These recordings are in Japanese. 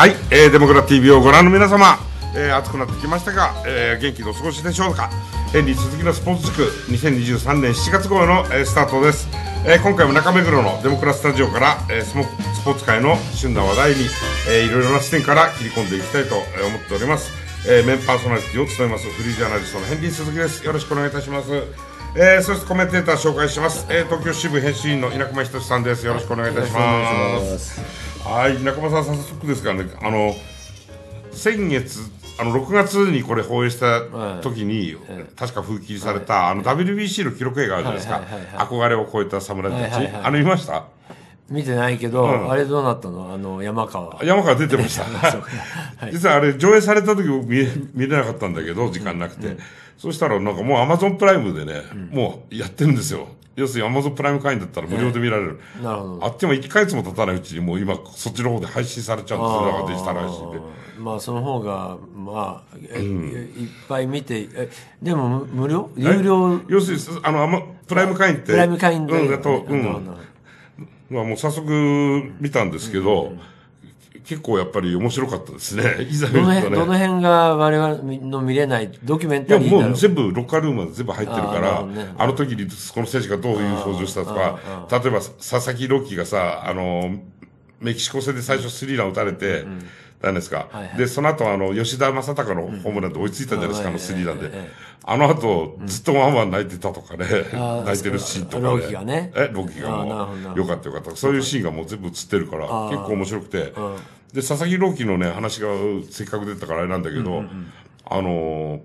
はい、えー、デモクラ TV をご覧の皆様、えー、暑くなってきましたが、えー、元気にお過ごしでしょうか、ヘンリー、鈴木のスポーツ地塾2023年7月号の、えー、スタートです、えー、今回も中目黒のデモクラスタジオから、えー、スポーツ界の旬な話題に、えー、いろいろな視点から切り込んでいきたいと思っております、えー、メンパーソナリティを務めますフリージャーナリストのヘンリー鈴木ですよろしくお願いいたしますえー、そしてコメンテーター紹介します、えー、東京支部編集員の稲熊仁さんですよろしくお願いいたしますはい中間さん早速ですがねあの先月あの6月にこれ放映した時に、確か封切りされた、あの WBC の記録映画あるじゃないですか、憧れを超えた侍たち、あの見ました見てないけど、あれどうなったのあの山川山川出てました、実はあれ上映された時見見れなかったんだけど時間なくて、そしたらなんかもうアマゾンプライムでね、もうやってるんですよ要するに Amazon プライム会員だったら無料で見られる。えー、なるほど。あっても1ヶ月も経たないうちにもう今そっちの方で配信されちゃうんですよ。デジタル配信で。まあその方が、まあ、うん、いっぱい見て、えでも無料有料要するに、あの、あま、プライム会員って。プライム会員で、ね、うん、だと、うん。まあもう早速見たんですけど、うんうん結構やっぱり面白かったですね。いざ見るとね。どの辺が我々の見れないドキュメンタリーいや、もう全部ロッカールームは全部入ってるから、あね、あの時にこの選手がどういう表情したとか、例えば佐々木ロッキーがさ、あの、メキシコ戦で最初スリーラン打たれて、なんですか。はいはい、で、その後あの、吉田正隆のホームランで追いついたじゃないですか、あのスリーランで。あの後、ずっとワンワン泣いてたとかね、泣いてるシーンとかね。ロキがね。え、ロキがもう、よかったよかった。そういうシーンがもう全部映ってるから、結構面白くて。で、佐々木朗希のね、話がせっかく出たからあれなんだけど、あの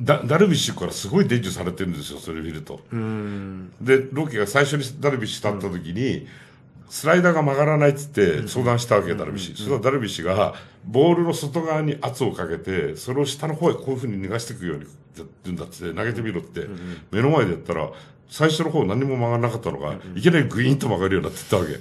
ダダルビッシュからすごい伝授されてるんですよ、それを見ると。で、ロキが最初にダルビッシュ立った時に、スライダーが曲がらないっつって相談したわけ、ダルビッシュ。それはダルビッシュが、ボールの外側に圧をかけて、それを下の方へこういうふうに逃がしていくようにって言うんだって投げてみろって、目の前でやったら、最初の方何も曲がらなかったのが、いきなりグイーンと曲がるようになってったわけ。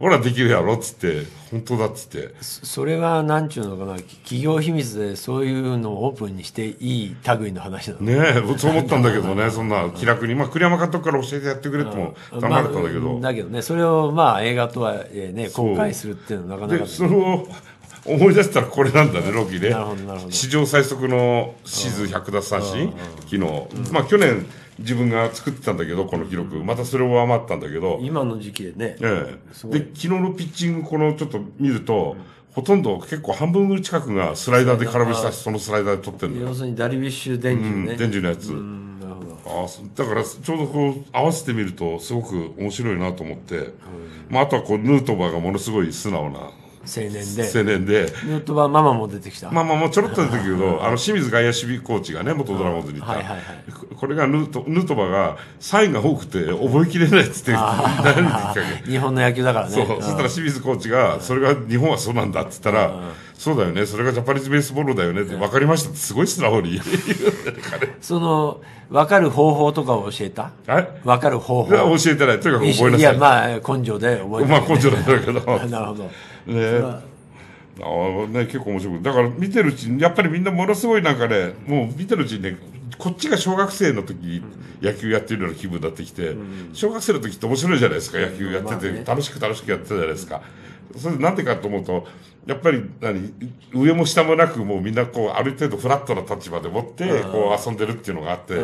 ほらできるやろっつって本当だっつってそれはなんちゅうのかな企業秘密でそういうのをオープンにしていい類の話なのねえそう思ったんだけどね そんな気楽に、まあ、栗山監督から教えてやってくれっても頼まれたんだけど、まあ、だけどねそれをまあ映画とはね公開するっていうのはなかなか、ね、そ思い出したらこれなんだね、ロキね。史上最速のシーズン100奪三振、昨日。まあ去年、自分が作ってたんだけど、この記録。またそれを上回ったんだけど。今の時期でね。ええ。で、昨日のピッチング、このちょっと見ると、ほとんど結構半分近くがスライダーで空振りしたし、そのスライダーで取ってるんの。要するにダルビッシュ伝授ね。電磁のやつ。あだからちょうどこう合わせてみるとすごく面白いなと思って、まあ、あとはこうヌートバーがものすごい素直な青年で青年でヌートバーママも出てきたママもちょろっと出てきたけどあの清水外野守備コーチがね元ドラゴンズにいた、はいはいはい、これがヌートヌートバーがサインが多くて覚えきれないっ言って悩んでた日本の野球だからねそうそしたら清水コーチがそれが日本はそうなんだっつったら、そうだよねそれがジャパニーズベースボールだよねって分かりましたってすごい素直に その分かる方法とかを教えた分かる方法教えてないとにかく覚えなさいいやまあ根性で覚えてまあ根性なんだけど なるほどねあね、結構面白いだから見てるうちにやっぱりみんなものすごいなんかねもう見てるうちにねこっちが小学生の時、野球やってるような気分になってきて、うん、小学生の時って面白いじゃないですか野球やってて、まあね、楽しく楽しくやってたじゃないですか。うんそれなんでかと思うと、やっぱり、何、上も下もなく、もうみんなこう、ある程度フラットな立場で持って、こう遊んでるっていうのがあって、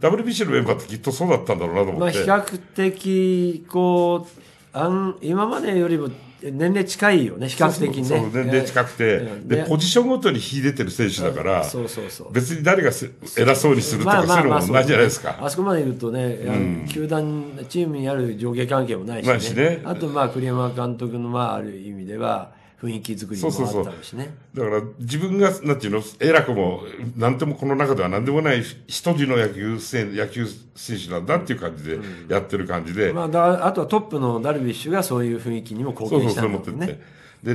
WBC のメンバーってきっとそうだったんだろうなと思って。まあ、比較的、こう、あん今までよりも年齢近いよね、比較的ね。そうそう年齢近くて、で、ポジションごとに秀でてる選手だから、そうそうそう別に誰が偉そうにするとか、そういうのも同じじゃないですか。あそこまでいるとね、球団、チームにある上下関係もないしね。あと、まあ、栗山監督の、まあ、ある意味では、雰囲気作りもあったそうだから自分がなんていうの偉くもなんともこの中ではなんでもない一人の野球選野球選手なんだっていう感じでやってる感じで、うん、まあ、だあとはトップのダルビッシュがそういう雰囲気にも貢献したんだもんね。そうそうそう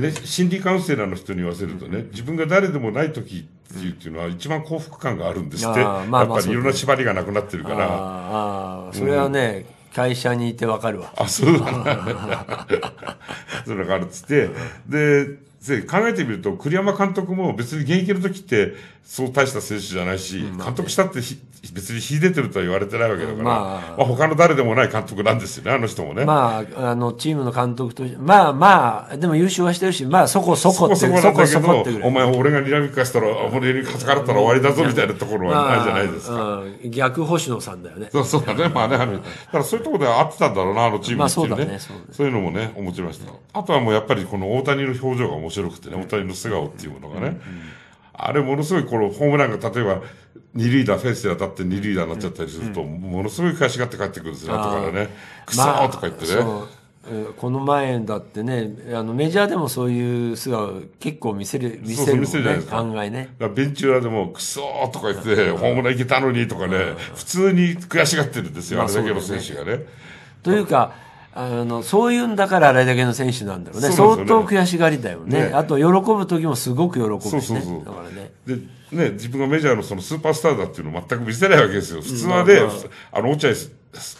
でね、心理カウンセラーの人に言わせるとね、自分が誰でもない時っていうのは一番幸福感があるんですって。まあまあね、やっぱりいろんな縛りがなくなってるから。ああ、それはね、うん会社にいてわかるわ。あ、そうだ。それがあるっつって、で、で考えてみると、栗山監督も別に現役の時って、そう大した選手じゃないし、監督したって別に秀でてるとは言われてないわけだから、まあ、他の誰でもない監督なんですよね、あの人もね。まあ、あの、チームの監督として、まあまあ、でも優勝はしてるし、まあそこそこって。そこそこそこそこお前俺がにらみかしたら、俺にかからたら終わりだぞみたいなところはないじゃないですか。逆星野さんだよね。そうそうだね、まあね、あの、だからそういうところで合ってたんだろうな、あのチームあそうだねそういうのもね、思ちました。あとはもうやっぱりこの大谷の表情が面白くてね、大谷の素顔っていうものがね。あれものすごいこのホームランが例えば二塁打、フェンスで当たって二塁打になっちゃったりすると、ものすごい悔しがって帰ってくるんですね、後からね。くそーとか言ってね。まあこの前だってね、あのメジャーでもそういう素顔結構見せる、見せる、ね、そうそう見せるじゃないですか。案外ね。ベンチ裏でも、クソーとか言って、ホームランいけたのにとかね、普通に悔しがってるんですよ、まあ、あれだけの選手がね。というか、あの、そういうんだからあれだけの選手なんだろうね。うね相当悔しがりだよね、ね、あと、喜ぶ時もすごく喜ぶしね。そうそうだからね。で、ね、自分がメジャーのそのスーパースターだっていうのを全く見せないわけですよ。普通はね、あのまあ、あの、落合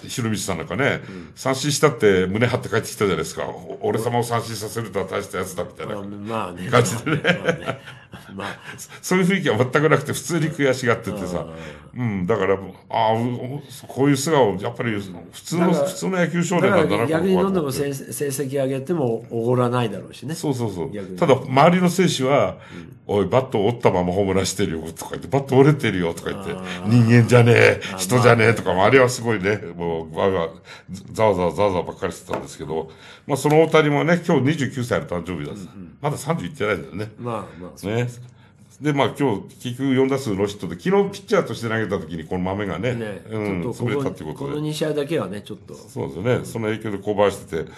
ひろみちさんなんかね、うん、三振したって胸張って帰ってきたじゃないですか。俺様を三振させるとは大したやつだみたいな感じでね。まあ、そういう雰囲気は全くなくて、普通に悔しがっててさ。うん、だから、ああ、こういう素顔、やっぱり普通の、普通の野球少年なんだな逆にどんどん成績上げてもおごらないだろうしね。そうそうそう。ただ、周りの選手は、うん、おい、バット折ったままホームランしてるよ、とか言って、バット折れてるよ、とか言って、人間じゃねえ、人じゃねえ、とか、周りはすごいね、もう、わが、ざわざわざわざわばっかりしてたんですけど、まあ、その大谷もね、今日29歳の誕生日だった、うんうん、まだ30いってないんだよね。まあまあ、ですね。で、まあ今日、結局4打数ロシットで、昨日ピッチャーとして投げた時にこの豆がね、ねうん、潰れたってことで。この2試合だけはね、ちょっと。そうですね。その影響で降板してて。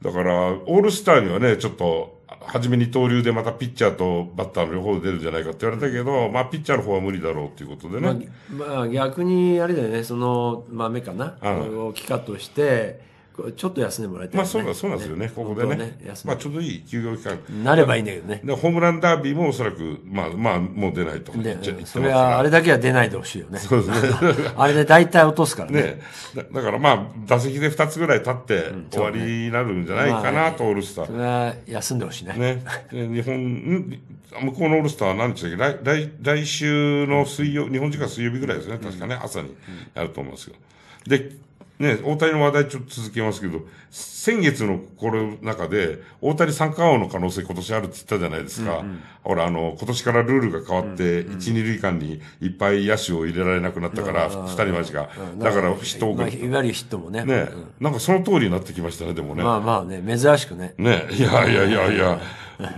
だから、オールスターにはね、ちょっと、初めに投流でまたピッチャーとバッターの両方で出るんじゃないかって言われたけど、まあ、ピッチャーの方は無理だろうということでね。まあ、まあ、逆に、あれだよね、その、豆かな、うん、を帰化として、ちょっと休んでもらいたい、ね、まあそうなんそうなんですよね、ねここでね。ねまあちょうどいい休業期間。なればいいんだけどね。で、ホームランダービーもおそらく、まあまあ、もう出ないと。ね、それは、あれだけは出ないでほしいよね。そうですね。あれで大体落とすからね。ねだだからまあ、打席で2つぐらい立って、終わりになるんじゃないかなと、オールスター。それは休んでほしいね。ね。日本、向こうのオールスターは何日だっけ来来来週の水曜、日本時間水曜日ぐらいですね、確かね、朝にやると思うんですけど。で、ね、大谷の話題ちょっと続けますけど、先月のこの中で、大谷三冠王の可能性今年あるって言ったじゃないですか。うんうん、ほら、あの、今年からルールが変わって、一、二1、2塁間にいっぱい野手を入れられなくなったから、2人間しか。だから、ヒットをいわゆるヒットもね。ね、うん、なんかその通りになってきましたね、でもね。まあまあね、珍しくね。ね、いやいやいやいや。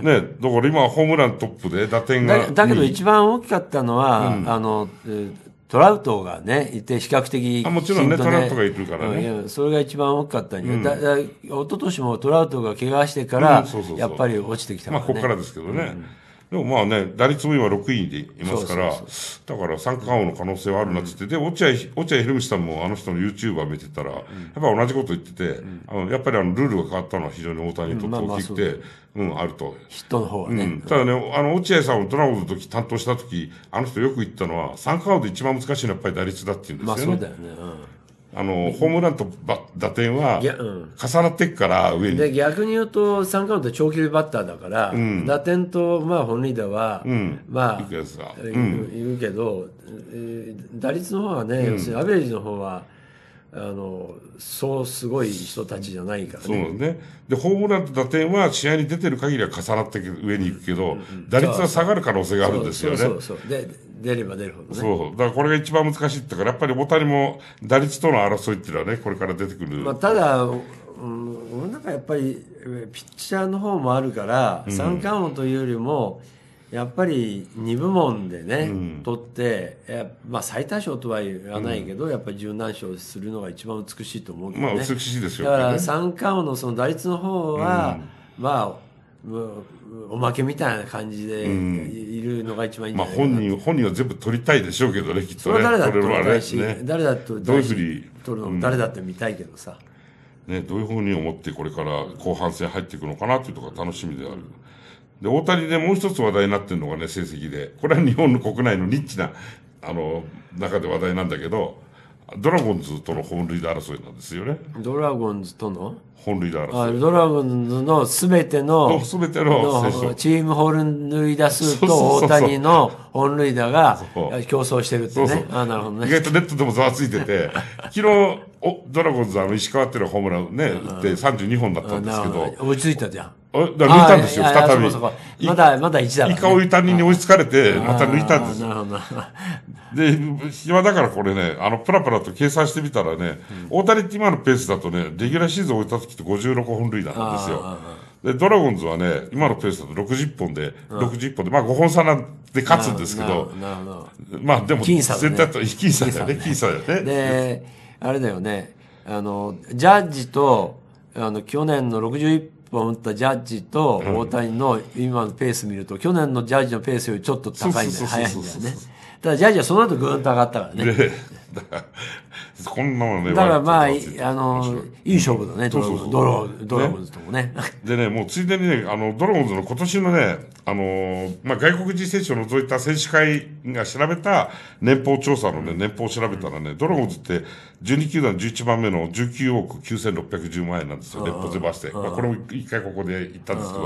ね、だから今ホームラントップで打点がだ。だけど一番大きかったのは、うん、あの、えートラウトがね、いて、比較的、ね、もちろんね、トラウトがいるからね、それが一番大きかったんや、うん、だ一昨年もトラウトが怪我してから、やっぱり落ちてきたから、ね、まあ、ここからですけどね。うんでもまあね、打率も今6位でいますから、そうそうそうだから三冠王の可能性はあるなって言って、うん、で、落合、落合博みさんもあの人の YouTuber 見てたら、うん、やっぱ同じこと言ってて、うん、あの、やっぱりあの、ルールが変わったのは非常に大谷にとって大きくて、うん、あると。ヒットの方はね。うん。ただね、あの、落合さんをドラゴンズの時担当した時、あの人よく言ったのは、三冠王で一番難しいのはやっぱり打率だって言うんですよね。まあそうだよね。うん。あの、ホームランと打点は、重なっていくから、上に。で、逆に言うと、三冠王って長距離バッターだから、うん、打点と、まあ、本塁打は、うん、まあ、いくやつだ、うん、言うけど、えー、打率の方はね、要するにアベレージの方は、あの、そうすごい人たちじゃないからね。そうね。で、ホームランと打点は試合に出てる限りは重なって上に行くけど、打率は下がる可能性があるんですよね。そうそうそうで、出れば出るほどね。そう。だからこれが一番難しいってから、やっぱり大谷も打率との争いっていうのはね、これから出てくる。まあ、ただ、うん、なんかやっぱり、ピッチャーの方もあるから、三冠王というよりも、やっぱり2部門でね、うん、取って、まあ、最多勝とは言わないけど、うん、やっぱり十何勝するのが一番美しいと思うけど、ね、まあ、美しいですよ、ね、だから三冠王のその打率の方は、うん、まあおまけみたいな感じでいるのが一番いいんじゃないかまあ、本人本人は全部取りたいでしょうけどねきっとね誰だって取誰だって取るの誰だって見たいけどさ、ね、どういうふうに思ってこれから後半戦入っていくのかなというところ楽しみである。で、大谷でもう一つ話題になってるのがね、成績で。これは日本の国内のニッチな、あの、中で話題なんだけど、ドラゴンズとの本塁打争いなんですよね。ドラゴンズとの本塁打争い。ドラゴンズのすべての、すべてのチーム本塁打数と大谷の本塁打が競争してるってね。そうそうあなるほどね。意外とネットでもざわついてて、昨日お、ドラゴンズあの石川っていうのホームランね、打って32本だったんですけど。落ち着いたじゃん。抜いたんですよ、再び。まだ、まだ1だ、ね、イカを他人に追いつかれて、また抜いたんですよ。なるほど。で、暇だからこれね、あの、プラプラと計算してみたらね、うん、大谷って今のペースだとね、レギュラーシーズン終えた時って56本塁打なんですよ。で、ドラゴンズはね、今のペースだと60本で、60本で、まあ5本差なんで勝つんですけど、まあでも、絶対と、き差だよね、き差だよね。で、あれだよね、あの、ジャッジと、あの、去年の61打ったジャッジと大谷の今のペース見ると、去年のジャッジのペースよりちょっと高いんだよ、速いんだよね。ただジャッジはその後ぐーんと上がったからね。こんなもんね。だからまあ、あの、いい勝負だね、ドラゴンズ。ドンともね。でね、もうついでにね、あの、ドラゴンズの今年のね、あの、まあ、外国人選手を除いた選手会が調べた年俸調査のね、年俸を調べたらね、ドラゴンズって12球団11番目の19億9610万円なんですよ、年俸出バして。これも一回ここで言ったんですけ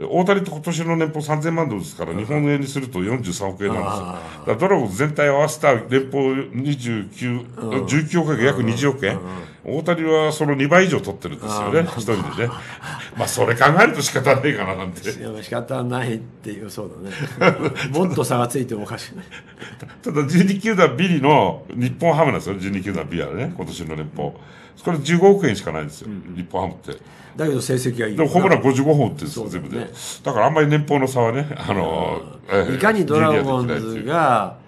ど、大谷と今年の年俸3000万ドルですから、日本円にすると43億円なんですよ。ドラゴンズ全体合わせた年俸29、19億円、約20億円。大谷はその2倍以上取ってるんですよね、一人でね。まあ、それ考えると仕方ないかななんて。仕方ないっていう、そうだね。もっと差がついてもおかしくない。ただ、12球団ビリの日本ハムなんですよ、12球団ビアね、今年の年俸。これ15億円しかないんですよ、日本ハムって。だけど成績がいい。でもホームラン55本打ってるんですよ、全部で。だからあんまり年俸の差はね、あの、いかにドラゴンズが、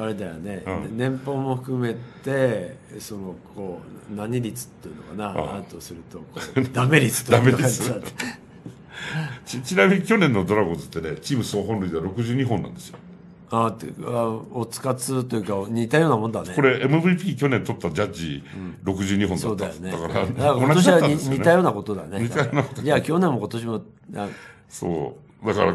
あれだよね、うん、年俸も含めてそのこう何率っていうのかな、ああとすると ダメ率とかダメ率 ちちなみに去年のドラゴンズってねチーム総本塁は62本なんですよああってあおつかつというか似たようなもんだねこれ MVP 去年取ったジャッジ62本だった、うん、そうだよねだから今年は、似たようなことだねいや去年も今年もそうだから、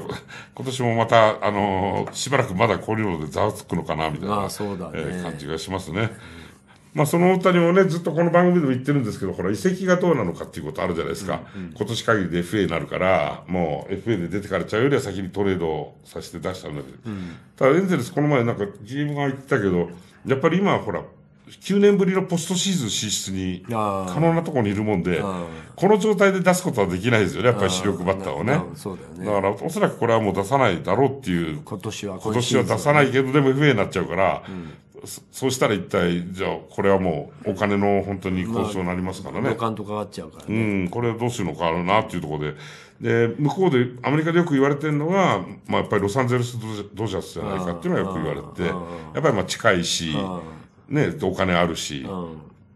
今年もまた、あのー、しばらくまだこういうのでざわつくのかな、みたいな、まあそうだねえー感じがしますね。まあ、その大谷もね、ずっとこの番組でも言ってるんですけど、ほら、移籍がどうなのかっていうことあるじゃないですか。今年限りで FA になるから、もう FA で出てかれちゃうよりは先にトレードをさせて出したんだけど。ただ、エンゼルスこの前なんか GM が言ってたけど、やっぱり今はほら、9年ぶりのポストシーズン進出に可能なところにいるもんで、この状態で出すことはできないですよね、やっぱり主力バッターをね。そうだよね。だから、おそらくこれはもう出さないだろうっていう。今年は今年は出さないけど、でも FA になっちゃうから、そうしたら一体、じゃあ、これはもう、お金の本当に交渉になりますからね。旅館とかかっちゃうからね。うん、これはどうするのかなっていうところで。で、向こうで、アメリカでよく言われてるのが、まあやっぱりロサンゼルスドジャースじゃないかっていうのはよく言われて、やっぱりまあ近いし、ね、お金あるし、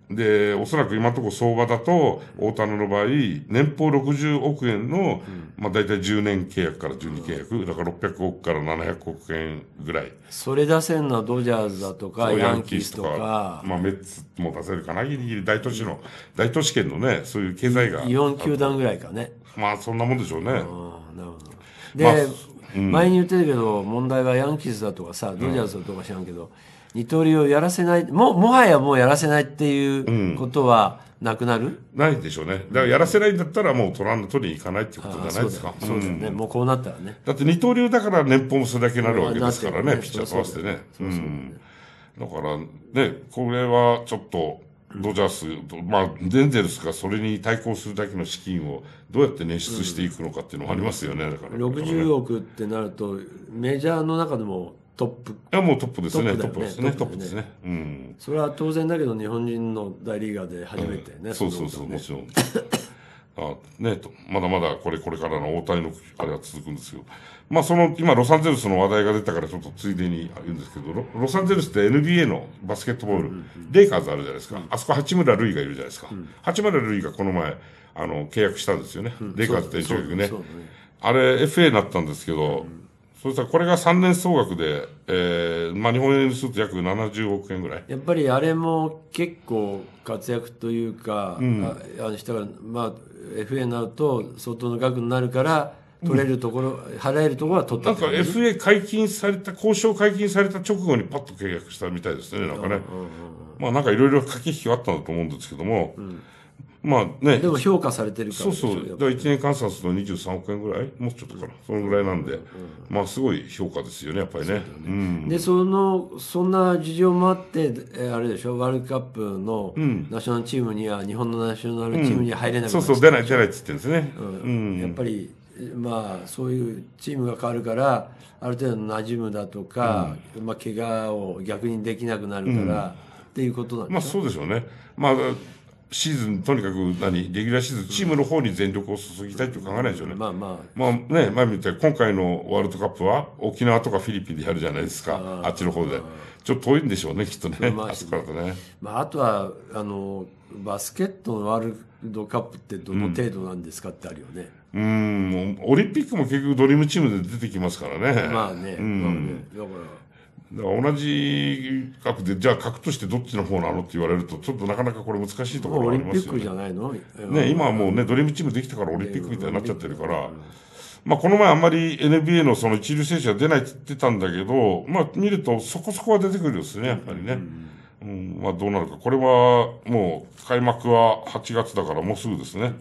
うん、で、おそらく今のところ相場だと、大田の場合、年俸60億円の、うん、まあ大体10年契約から12契約、うん、だから600億から700億円ぐらい。それ出せるのはドジャースだとか、ヤンキースとか、まあメッツも出せるかな、ギリギリ大都市の、大都市圏のね、そういう経済が。4球団ぐらいかね。まあそんなもんでしょうね。なるほど。で、まあ、前に言ってたけど、問題はヤンキースだとかさ、ドジャースだとか知らんけど、二刀流をやらせないももはやもうやらせないっていうことはなくなる、うん、ないでしょうねだからやらせないんだったらもうトランの取りに行かないっていうことじゃないですかそうですね、うん、もうこうなったらねだって二刀流だから年俸もそれだけなるわけですからね、ね、ピッチャーと合わせてねそうそうだからねこれはちょっとドジャース、まあ、デンゼルスがそれに対抗するだけの資金をどうやって捻出していくのかっていうのもありますよね、うん、だから、ね、60億ってなると、メジャーの中でもトップ。いや、もうトップですね。トップですね。トップですね。うん。それは当然だけど、日本人の大リーガーで初めてね。そうそうそう、もちろん。あね、まだまだこれ、これからの大谷のあれは続くんですけど。まあ、その、今、ロサンゼルスの話題が出たから、ちょっとついでに言うんですけど、ロサンゼルスって NBA のバスケットボール、レイカーズあるじゃないですか。あそこ八村塁がいるじゃないですか。八村塁がこの前、あの、契約したんですよね。レイカーズって一応ね。あれ、FA になったんですけど、そたらこれが3年総額で、えー、まあ日本円にすると約70億円ぐらい。やっぱりあれも結構活躍というか、うん、あの人が、まあ FA になると相当の額になるから、取れるところ、うん、払えるところは取った、ね、なんか FA 解禁された、交渉解禁された直後にパッと契約したみたいですね、なんかね。うんうんうん、まあなんかいろいろ駆け引きはあったんだと思うんですけども、うんまあね。でも評価されてるから。そうそう。だ1年間察の23億円ぐらいもうちょっとかな。そのぐらいなんで、うんまあすごい評価ですよね、やっぱりね。ねうん、で、その、そんな事情もあって、えあれでしょ、ワールドカップのナショナルチームには、日本のナショナルチームには入れなくな、うん、そうそう、出ない出ないって言ってるんですね。うん。やっぱり、まあ、そういうチームが変わるから、ある程度馴染むだとか、まあ、怪我を逆にできなくなるから、っていうことなんですまあそうでしょうね。まあシーズン、とにかく何、レギュラーシーズン、チームの方に全力を注ぎたいと考えないでしょうね。まあまあ。まあね、前見て、今回のワールドカップは沖縄とかフィリピンでやるじゃないですか、あっちの方で。ちょっと遠いんでしょうね、きっとね。まあ、あそこからとね。まあ、あとは、あの、バスケットのワールドカップってどの程度なんですかってあるよね。うん、うんオリンピックも結局ドリームチームで出てきますからね。まあね。うん、まあね。だから。同じ格で、じゃあ格としてどっちの方なのって言われると、ちょっとなかなかこれ難しいところがありますよね。オリンピックじゃないの、ね、今はもうね、ドリームチームできたからオリンピックみたいになっちゃってるから、まあこの前あんまり NBA のその一流選手は出ないって言ってたんだけど、まあ見るとそこそこは出てくるんですね、やっぱりね。うん、まあどうなるか。これはもう開幕は8月だからもうすぐですね。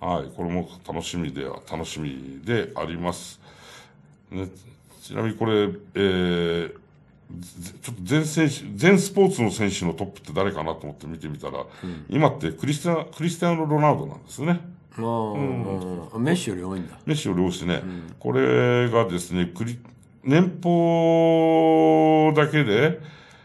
はい。これも楽しみでは、楽しみであります。ね、ちなみにこれ、えー、ちょっと全選手、全スポーツの選手のトップって誰かなと思って見てみたら、うん、今ってクリスティアクリスティアーノ・ロナウドなんですね。あ、うん、メッシより多いんだ。メッシより多いしね、うん、これがですね、クリ年俸だけで、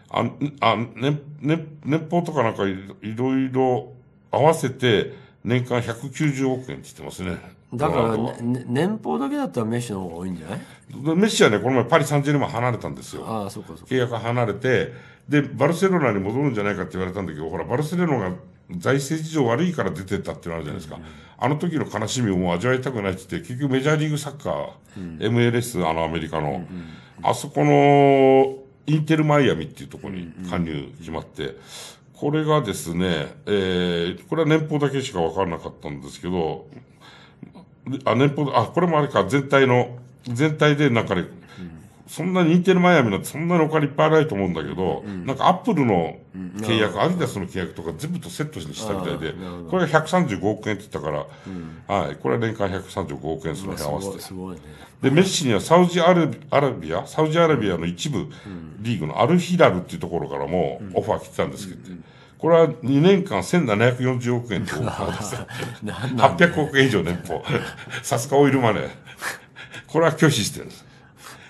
あ、あ、ね、ね、年俸とかなんかいろいろ合わせて、年間190億円って言ってますね。だから、ね、年俸だけだったらメッシの方が多いんじゃないメッシはね、この前パリ・サンジェルマン離れたんですよ。ああ、そうかそうか。契約離れて、で、バルセロナに戻るんじゃないかって言われたんだけど、ほら、バルセロナが財政事情悪いから出てったってのあるじゃないですか。うん、あの時の悲しみをもう味わいたくないって言って、結局メジャーリーグサッカー、うん、MLS、あのアメリカの、うんうんうん、あそこのインテル・マイアミっていうところに加入決まって、これがですね、えー、これは年俸だけしかわからなかったんですけど、あ、年俸、あ、これもあれか、全体の、全体でなんかね、そんなにインテルマイアミなんてそんなにお金いっぱいないと思うんだけど、うん、なんかアップルの契約、アディダスの契約とか全部とセットにしたみたいで、これが135億円って言ったから、はい、これは年間135億円その辺合わせて。すごいね。で、メッシにはサウジアラビア、サウジアラビアの一部リーグのアルヒラルっていうところからもオファー来てたんですけど、これは2年間1740億円とオー800億円以上年俸。さすがオイルマネー。これは拒否してるんです。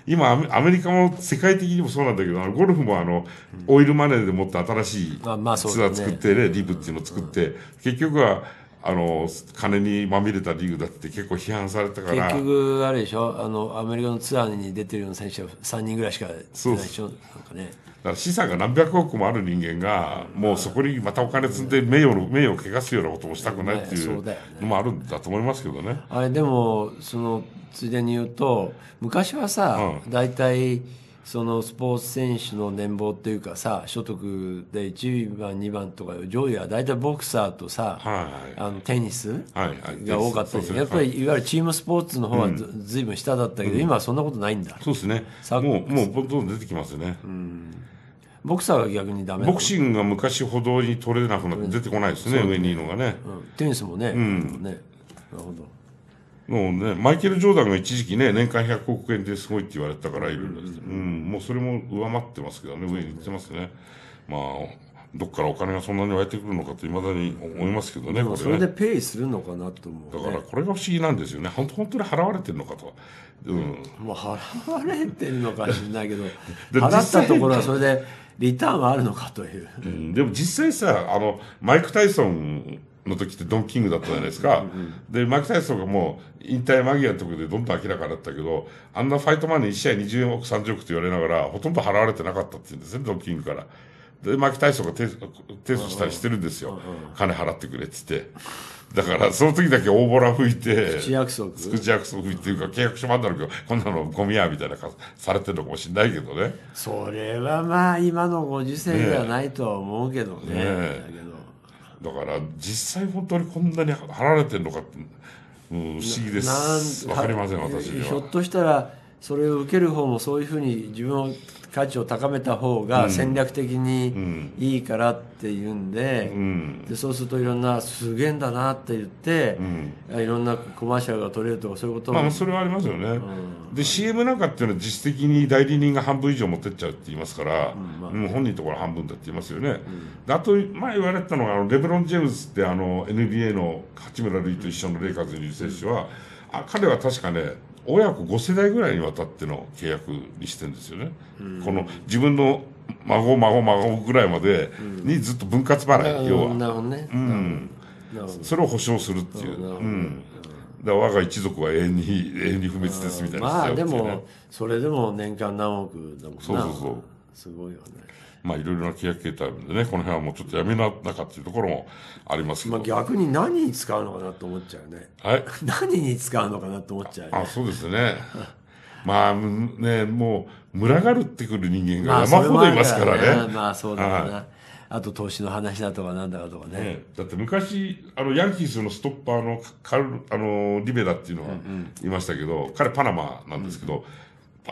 今アメリカも世界的にもそうなんだけど、ゴルフもあの、オイルマネーでもっと新しいツアー作ってね、リブっていうのを作って、結局は、あの金にまみれたリーグだって結構批判されたから結局あれでしょあのアメリカのツアーに出てるような選手は3人ぐらいしか出ないでしょなんかねから資産が何百億もある人間が、もうそこにまたお金積んで名誉の、名誉を汚すようなこともしたくないっていうのもあるんだと思いますけどね。あれ、でも、その、ついでに言うと、昔はさ、大体、うんそのスポーツ選手の年俸っていうかさ所得で1番2番とか上位は大体ボクサーとさ、はいはい、あのテニスが多かったり、はいはい、やっぱりいわゆるチームスポーツの方はず,、うん、ずいぶん下だったけど、うん、今はそんなことないんだそうですねさもうもうどんどん出てきますよね、うん、ボクサーが逆にダメボクシングが昔ほどに取れなくなって出てこないですね上にいるのがね、うん、テニスもね,、うん、ねなるほどもうね、マイケル・ジョーダンが一時期ね、年間100億円ですごいって言われたから、いるんです、うん、うん、もうそれも上回ってますけどね、上に行ってますね。まあ、どっからお金がそんなに湧いてくるのかといまだに思いますけどね、これ、ね、それでペイするのかなと思う、ね、だからこれが不思議なんですよね。本当本当に払われてるのかと。うん。もう払われてるのかしんないけど、払ったところはそれでリターンはあるのかという。うん、でも実際さ、あの、マイク・タイソンの時ってドンキングだったじゃないですか。で、マキタイソンがもう引退間際のところでどんどん明らかだったけど、あんなファイトマネー1試合20億、30億って言われながら、ほとんど払われてなかったって言うんですね、ドンキングから。で、マキタイソンが提訴したりしてるんですよ。金払ってくれって言って。だから、その時だけ大ボラ吹いて、口約束口約束っていうか、契約書もあんだけど、こんなのゴミや、みたいなか、されてるのかもしれないけどね。それはまあ、今のご時世ではないとは思うけどね。ねねだから実際本当にこんなに貼られてるのかって、うん、不思議ですわかりません私にはひょっとしたらそれを受ける方もそういうふうに自分を価値を高めた方が戦略的にいいからっていうんでうん、でそうするといろんなすげえんだなって言って、うん、いろんなコマーシャルが取れるとかそういうことまあそれはありますよね、うん、で CM なんかっていうのは実質的に代理人が半分以上持ってっちゃうって言いますから、まあ、もう本人ところ半分だって言いますよね、あと前言われたのがあのレブロン・ジェームズってあの NBA の八村塁と一緒のレイカーズにいる選手は、あ彼は確かね親子5世代ぐらいにわたっての契約にしてるんですよね。この自分の孫孫孫ぐらいまでにずっと分割払い、要は。なるほどね。うん。それを保証するっていう。うん。だ我が一族は永遠に永遠に不滅ですみたいなまあでもそれでも年間何億だもんなそうそうそうすごいよね。まあ、いろいろな契約形態るんでね、この辺はもうちょっとやめななかっていうところもありますけど。まあ、逆に何に使うのかなと思っちゃうね。はい。何に使うのかなと思っちゃう、ね、あ、そうですね。まあ、ね、もう、群がるってくる人間が山ほどいますからね。まあ、ねまあ、そうだな。はいあと投資の話だとかなんだかとかね。ねだって昔、あの、ヤンキースのストッパーのカル、あの、リベラっていうのがいましたけど、うんうん、彼パナマなんですけど、うん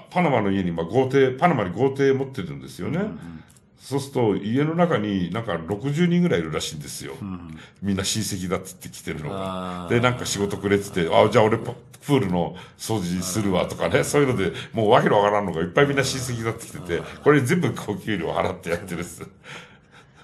パナマの家に、まあ、豪邸、パナマに豪邸持ってるんですよね。うんうん、そうすると、家の中になんか60人ぐらいいるらしいんですよ。うん、みんな親戚だっつって来てるのが。で、なんか仕事くれっ言って、あ、じゃあ俺プールの掃除するわとかね、そういうので、もうわけのわからんのがいっぱいみんな親戚だってきてて、これ全部高給料払ってやってるです。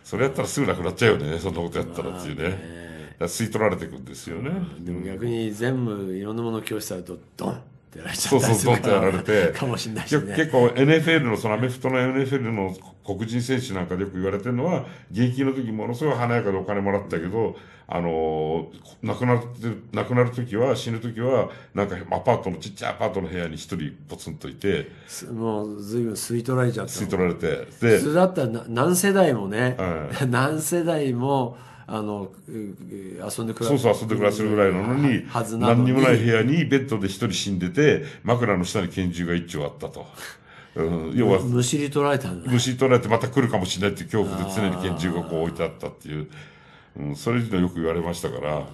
それやったらすぐなくなっちゃうよね、そんなことやったらっていうね。吸い取られていくんですよね。でも逆に全部いろんなものを供したらドンとやられちゃったりするそうそう、ってやられて。かもしれないし、ね、結構 NFL の、そのアメフトの NFL の黒人選手なんかでよく言われてるのは、現役の時ものすごい華やかでお金もらったけど、あの、亡くなって、亡くなる時は、死ぬ時は、なんかアパートの、ちっちゃいアパートの部屋に一人ポツンといて。もう随分吸い取られちゃった。吸い取られて。で、普通だったら何世代もね、何世代も、あの、遊んでくらそうそう、遊んで暮らせるぐらいなのに、はずなのに何にもない部屋にベッドで一人死んでて、枕の下に拳銃が一丁あったと。うん、要は、むしり取られたんだ。むしり取られてまた来るかもしれないっていう恐怖で常に拳銃がこう置いてあったっていう、うん、それ以上よく言われましたから、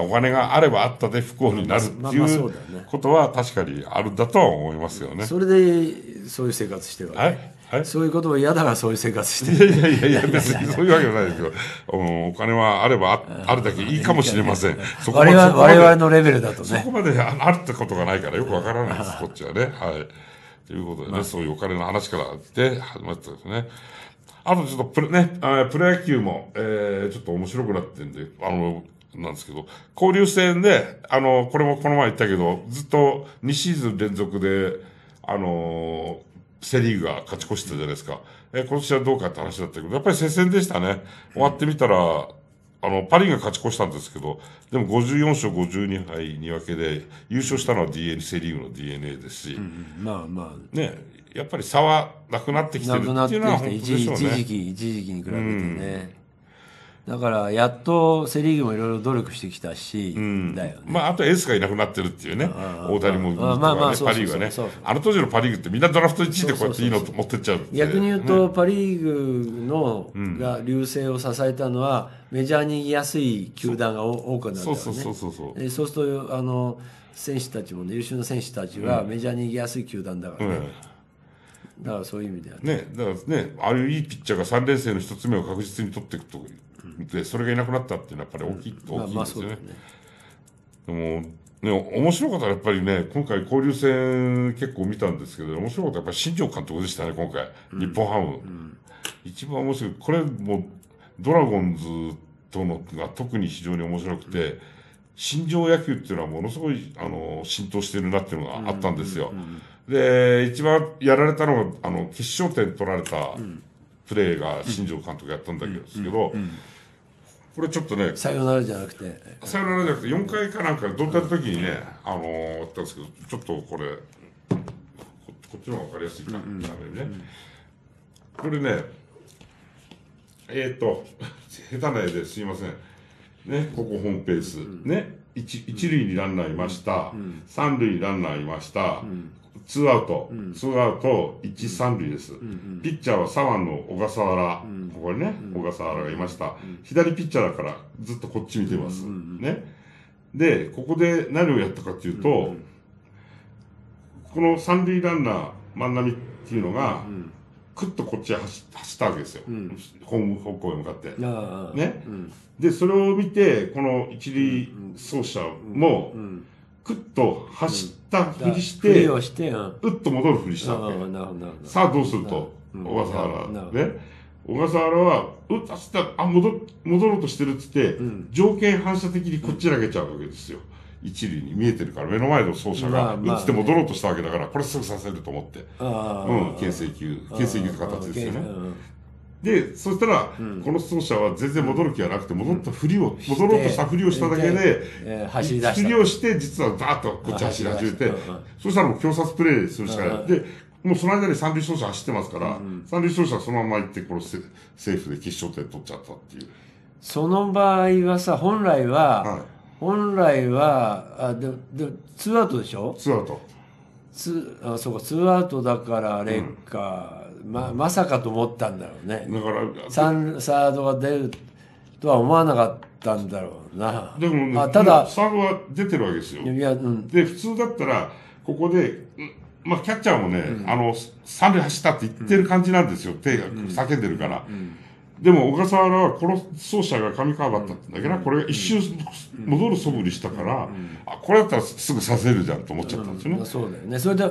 お金があればあったで不幸になるっていうことは確かにあるんだとは思いますよね。それで、そういう生活してるわけ、はいそういうことを嫌だな、そういう生活してる。いやいやいや、別に そういうわけじゃないですけど、お金はあればあるだけいいかもしれません。そこまで我々のレベルだとね。そこまであるってことがないからよくわからないです、こっちはね。はい。ということでね、まあ、そういうお金の話からで始まったですね。あとちょっとプレ、ね、プロ野球も、えー、ちょっと面白くなってんで、あの、なんですけど、交流戦で、あの、これもこの前言ったけど、ずっと2シーズン連続で、あのセリーグが勝ち越したじゃないですか。え、今年はどうかって話だったけど、やっぱり接戦でしたね。終わってみたら、あの、パリが勝ち越したんですけど、でも54勝52敗に分けで、優勝したのは DNA、セリーグの DNA ですし、うん、まあまあ。ね、やっぱり差はなくなってきてるっていうのは本当でしょうね。一時期、一時期に比べてね。うんだからやっとセ・リーグもいろいろ努力してきたし、うん、だよね、まあ、あとエースがいなくなってるっていうね、大谷も、ね、まあまあ、パ・リーグはねあの当時のパ・リーグってみんなドラフト1位でこうやっていいのと持ってっちゃう、逆に言うと、パ・リーグのが流星を支えたのは、うん、メジャーにやすい球団が多くなるから、ね、そうそうそうそうそうするとあの選手たちも、ね、優秀な選手たちはメジャーに行きやすい球団だからね。うんだからそういう意味ではね。ね、だからね、ああいういいピッチャーが3連戦の1つ目を確実に取っていくとで、それがいなくなったっていうのはやっぱり大きい、うん、大きいですよね。まあ、でも、ね、面白かったらやっぱりね、今回交流戦結構見たんですけど、面白かったやっぱり新庄監督でしたね、今回。日本ハム。一番面白い。これもドラゴンズとのが特に非常に面白くて、新庄野球っていうのはものすごい、あの、浸透してるなっていうのがあったんですよ。で、一番やられたのが、あの、決勝点取られた、うんプレーが新庄監督やったんだけど、これちょっとねさよならじゃなくてさよならじゃなくて4回かなんかどった時にね、うん、あのー、ったんですけどちょっとこれこっちの方が分かりやすいか、うん、ね、これねえっ、ー、と下手な絵ですいませんねここホームペース、うん、ね一一塁にランナーいました、3三塁にランナーいました、ツーアウト、ツーアウト、一、三塁です。ピッチャーは左腕の小笠原、ここにね、小笠原がいました。左ピッチャーだから、ずっとこっち見てます。ね。で、ここで何をやったかというと、この三塁ランナー、万波っていうのが、くっとこっちへ走ったわけですよ。ホーム方向へ向かって。ね。で、それを見て、この一塁走者も、クッと走ったふりして、うっと戻るふりしたわけ。さあどうすると、小笠原。ね。小笠原は、うっ、走った、あ、戻、戻ろうとしてるっつって、条件反射的にこっち投げちゃうわけですよ。一塁に見えてるから、目の前の走者が、打って戻ろうとしたわけだから、これすぐさせると思って。うん、牽制球、牽制球って形ですよね。でそしたら、うん、この走者は全然戻る気はなくて戻ったふりを、戻ろうとしたふりをしただけで、え走り出したふりをして実はバーッとこっち走り始めて、うん、そしたらもう強殺プレイするしかない、でもうその間に三塁走者走ってますから、三塁走者はそのまま行ってこのセセーフで決勝点取っちゃったっていうその場合はさ本来は、はい、本来はあででツーアウトでしょツーアウトツあそうかツーアウトだからあれか、ま、まさかと思ったんだろうね。だから、サンサードが出るとは思わなかったんだろうな。でも、ね、あただ、サードは出てるわけですよ。いや、うん、で、普通だったら、ここで、まあ、キャッチャーもね、うん、あの、三塁走ったって言ってる感じなんですよ。うん、手が叫んでるから。でも、小笠原はこの走者が上川だったんだけど、これが一瞬戻る素振りしたから、あ、これだったらすぐさせるじゃんと思っちゃったんですよね。そうだよね。それで、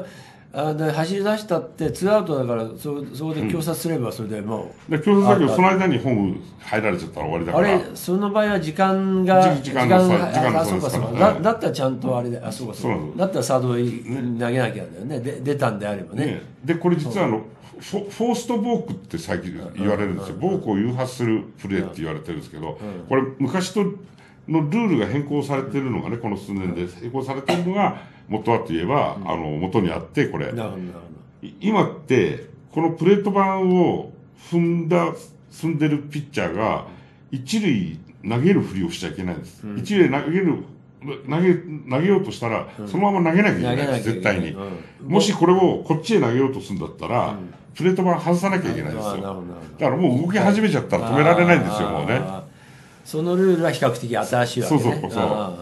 あで走り出したってツーアウトだからそそこで強殺すればそれでもう、うん、強殺だけどその間にホーム入られちゃったら終わりだからあれその場合は時間が時間が時間がそうかそうか、だだったらちゃんとあれだあそうかそうかだったらサードに投げなきゃだよねで出たんであればねでこれ実はあのフォーストボークって最近言われるんですよ、ボークを誘発するプレーって言われてるんですけど、これ昔とのルールが変更されてるのがね、この数年で変更されてるのが、元はといえば、あの、元にあって、これ。今って、このプレート板を踏んだ、踏んでるピッチャーが、一塁投げるふりをしちゃいけないんです。うん、一塁投げる、投げ、投げようとしたら、そのまま投げなきゃいけないです、絶対に、うん、もしこれをこっちへ投げようとするんだったら、プレート板外さなきゃいけないですよ。だからもう動き始めちゃったら止められないんですよ、もうね。そのルールは比較的新しいわけ、ね、そうそうそう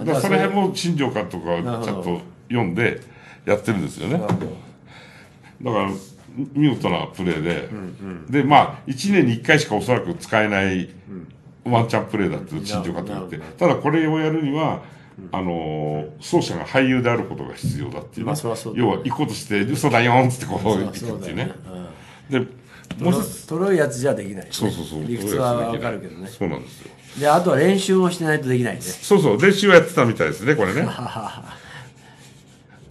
だその辺も新庄監督がちゃんと読んでやってるんですよねだから見事なプレーで、うんうん、でまあ1年に1回しかおそらく使えないワンチャンプレーだって新庄監督ってただこれをやるにはあのー、奏者が俳優であることが必要だっていう、まあう要は行こうとして「嘘だよ」っってこう行くっていうね、うん、でもう一つとろいやつじゃできない、ね、そうそうそう理屈はわかるけどねそうなんですよであとは練習もしてないとできないでそうそう練習はやってたみたいですねこれね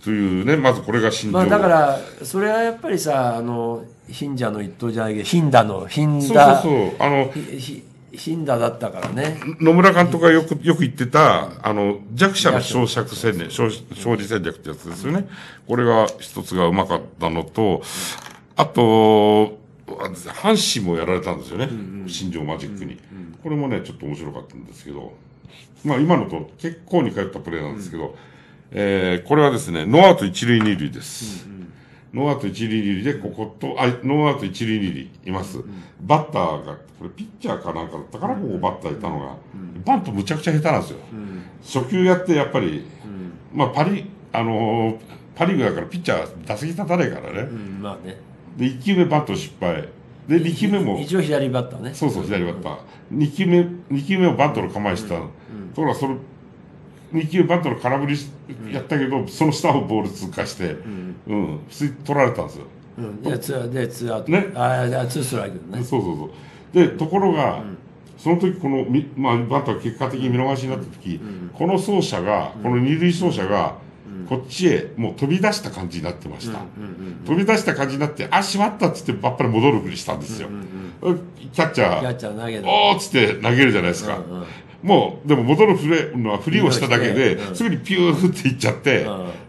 というねまずこれが信条、まあ、だからそれはやっぱりさあの貧者の一党じゃないけど貧者の貧者そうそうあの貧者だったからね野村監督がよくよく言ってたあの弱者の消弱戦略勝利戦略ってやつですよね、うん、これが一つがうまかったのとあと阪神もやられたんですよね、うんうん、新庄マジックに。うんうんこれもね、ちょっと面白かったんですけど、まあ今のと結構に通ったプレーなんですけど、うん、えー、これはですね、ノーアウト一塁二塁です。うんうんノーアウト一塁二塁で、ここと、あ、ノーアウト一塁二塁います。うんうん、バッターが、これピッチャーかなんかだったから、ここバッターいたのが、うん、バントむちゃくちゃ下手なんですよ。うん、初球やって、やっぱり、うん、まあパリ、あのー、パリーグだからピッチャー打席立たないからね。まあね。で、1球目バント失敗。で、2球目も。一応左バッターね。そうそう、左バッター。2球目、二球目をバントの構えした。ところが、その、2球バントの空振りやったけど、その下をボール通過して、うん、普通に取られたんですよ。うん、で、ツー、アウト。ね。ああ、ツーストライクね。そうそうそう。で、ところが、その時この、まあ、バントは結果的に見逃しになった時、この走者が、この二塁走者が、こっちへもう飛び出した感じになってました、飛び出した感じになってあしまったっつってばっぱり戻るふりしたんですよ、キャッチャーおーっつって投げるじゃないですか、もうでも戻るふれのは振りをしただけで、すぐにピューっていっちゃって、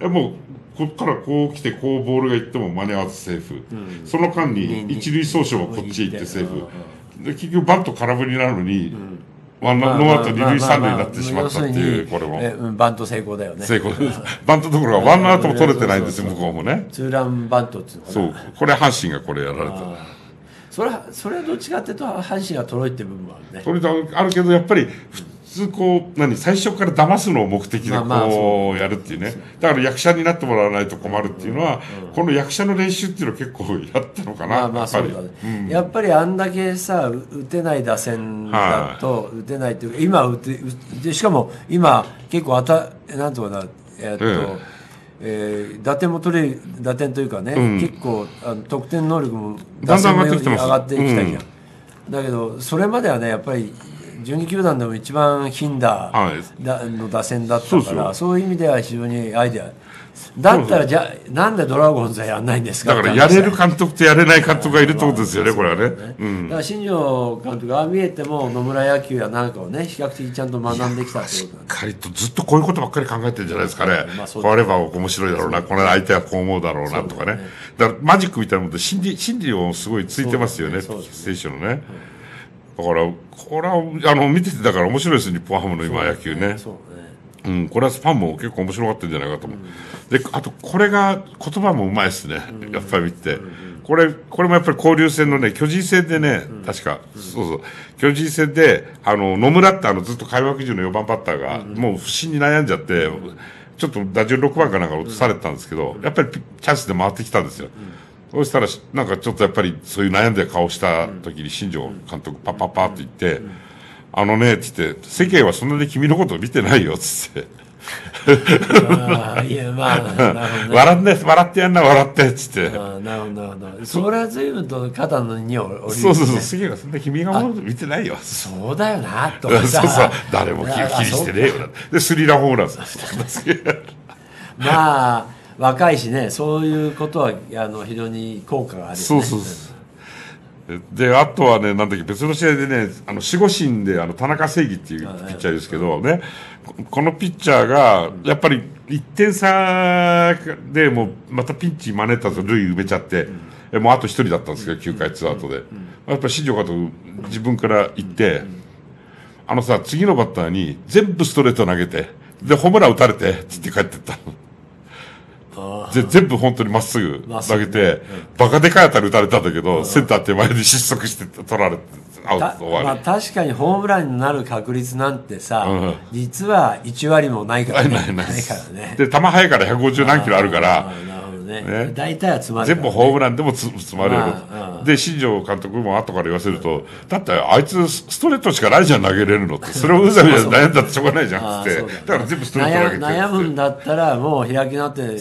もうここからこう来てこうボールがいっても間に合わずセーフ、その間に一塁走者もこっちへ行ってセーフ、で結局バット空振りなのに、ワンノーアウト二塁三塁になってしまったっていう、これも。バント成功だよね。成功です。バントどころかワンアウトも取れてないんですよ、向こうもね。ツーランバントっていうのそう。これ阪神がこれやられた。それは、それはどっちかっていうと、阪神が取ろいって部分はあるね。とろあるけど、やっぱり、普通こう、何、最初から騙すのを目的でこうやるっていうね。だから役者になってもらわないと困るっていうのは、この役者の練習っていうのは結構やったのかな。まあまあそうだね。やっぱりあんだけさ、打てない打線だと、打てないっていうか、今打て、でしかも今結構あた、なんとかな、えっと、えーえ打点も取れる、打点というかね、うん、結構あの得点能力も、んだん上がってきたじゃん、だけど、それまではね、やっぱり12球団でも一番頻打だの打線だったから、はい、そういう意味では非常にアイデアだったらじゃなんでドラゴンズはやんないんですかだからやれる監督とやれない監督がいるってことですよね、まあ、これはね、うん、だから新庄監督が見えても野村野球やなんかをね比較的ちゃんと学んできたってことしっかりとずっとこういうことばっかり考えてるんじゃないですかね、まあ、こうあれば面白いだろうなこの相手はこう思うだろうなとかね、ね、だからマジックみたいなもので心理心理をすごいついてますよね、ね、ステーションのね、だからこれはあの見ててだから面白いです日本ハムの今、野球ね。うねうん、これはファンも結構面白かったんじゃないかと思う、うん、であとこれが言葉もうまいですね、うん、やっぱり見て、うん、これこれもやっぱり交流戦のね巨人戦でね、確か、そうそう巨人戦であの野村ってあのずっと開幕時の4番バッターが、もう不審に悩んじゃって、ちょっと打順6番かなんか落とされてたんですけど、やっぱりチャンスで回ってきたんですよ。そうしたら、なんかちょっとやっぱりそういう悩んで顔した時に新庄監督パッパッパッと言って、あのね、つって、世間はそんなに君のこと見てないよ、つって。いや、まあ、ね、笑って、笑ってやんな、笑って、つって。なるほど、なるほど。それは随分と肩の荷を降りる、ね、そうそうそう、世間はそんなに君がもの見てないよ。そうだよな、と思って。そうそう、誰も気にしてねえよな。で、スリラホームラン。まあ、若いしねそういうことはあの非常に効果がある、ね、そうそうであとはねなんだっけ別の試合でねあの守護神であの田中正義っていうピッチャーですけどね、このピッチャーがやっぱり1点差でもまたピンチ招いたと塁埋めちゃって、うん、もうあと1人だったんですけど9回ツーアウトで、うん、やっぱり新庄監督自分から行って、あのさ次のバッターに全部ストレート投げてでホームラン打たれてって言って帰ってったの。で全部本当にまっすぐ投げて、バカでかい当たり打たれたんだけど、センター手前で失速して取られて、アウトまあ、確かにホームランになる確率なんてさ、うん、実は1割もないからね。ないないないからね。で、球速いから150何キロあるから、ね、大体は詰まる、全部ホームランでもつ詰まれる、で新庄監督も後から言わせるとだってあいつストレートしかないじゃん投げれるのってそれをうざみで悩んだってしょうがないじゃんってだ、から全部ストレート投げて悩むんだったらもう開き直ってな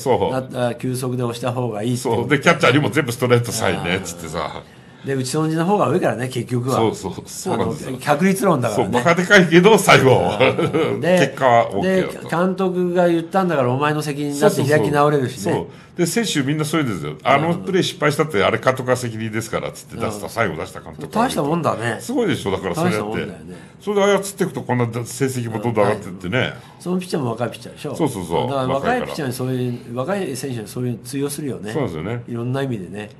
った速で押した方がいいそうでキャッチャーにも全部ストレートさえねっつってさでうちのの方が上からね結局はそうそうそう確率論だから、ね、そうバカでかいけど最後 結果は OK で監督が言ったんだからお前の責任だって開き直れるしねで選手みんなそうですよあのプレー失敗したってあれ監督が責任ですからっつって出した、うん、最後出した監督大したもんだねすごいでしょだからそれやって、ね、それで操っていくとこんな成績もどんどん上がってってね、うんはい、そのピッチャーも若いピッチャーでしょそうそうそうだから若いピッチャーにそういう若い選手にそういう通用するよねそうですよねいろんな意味でね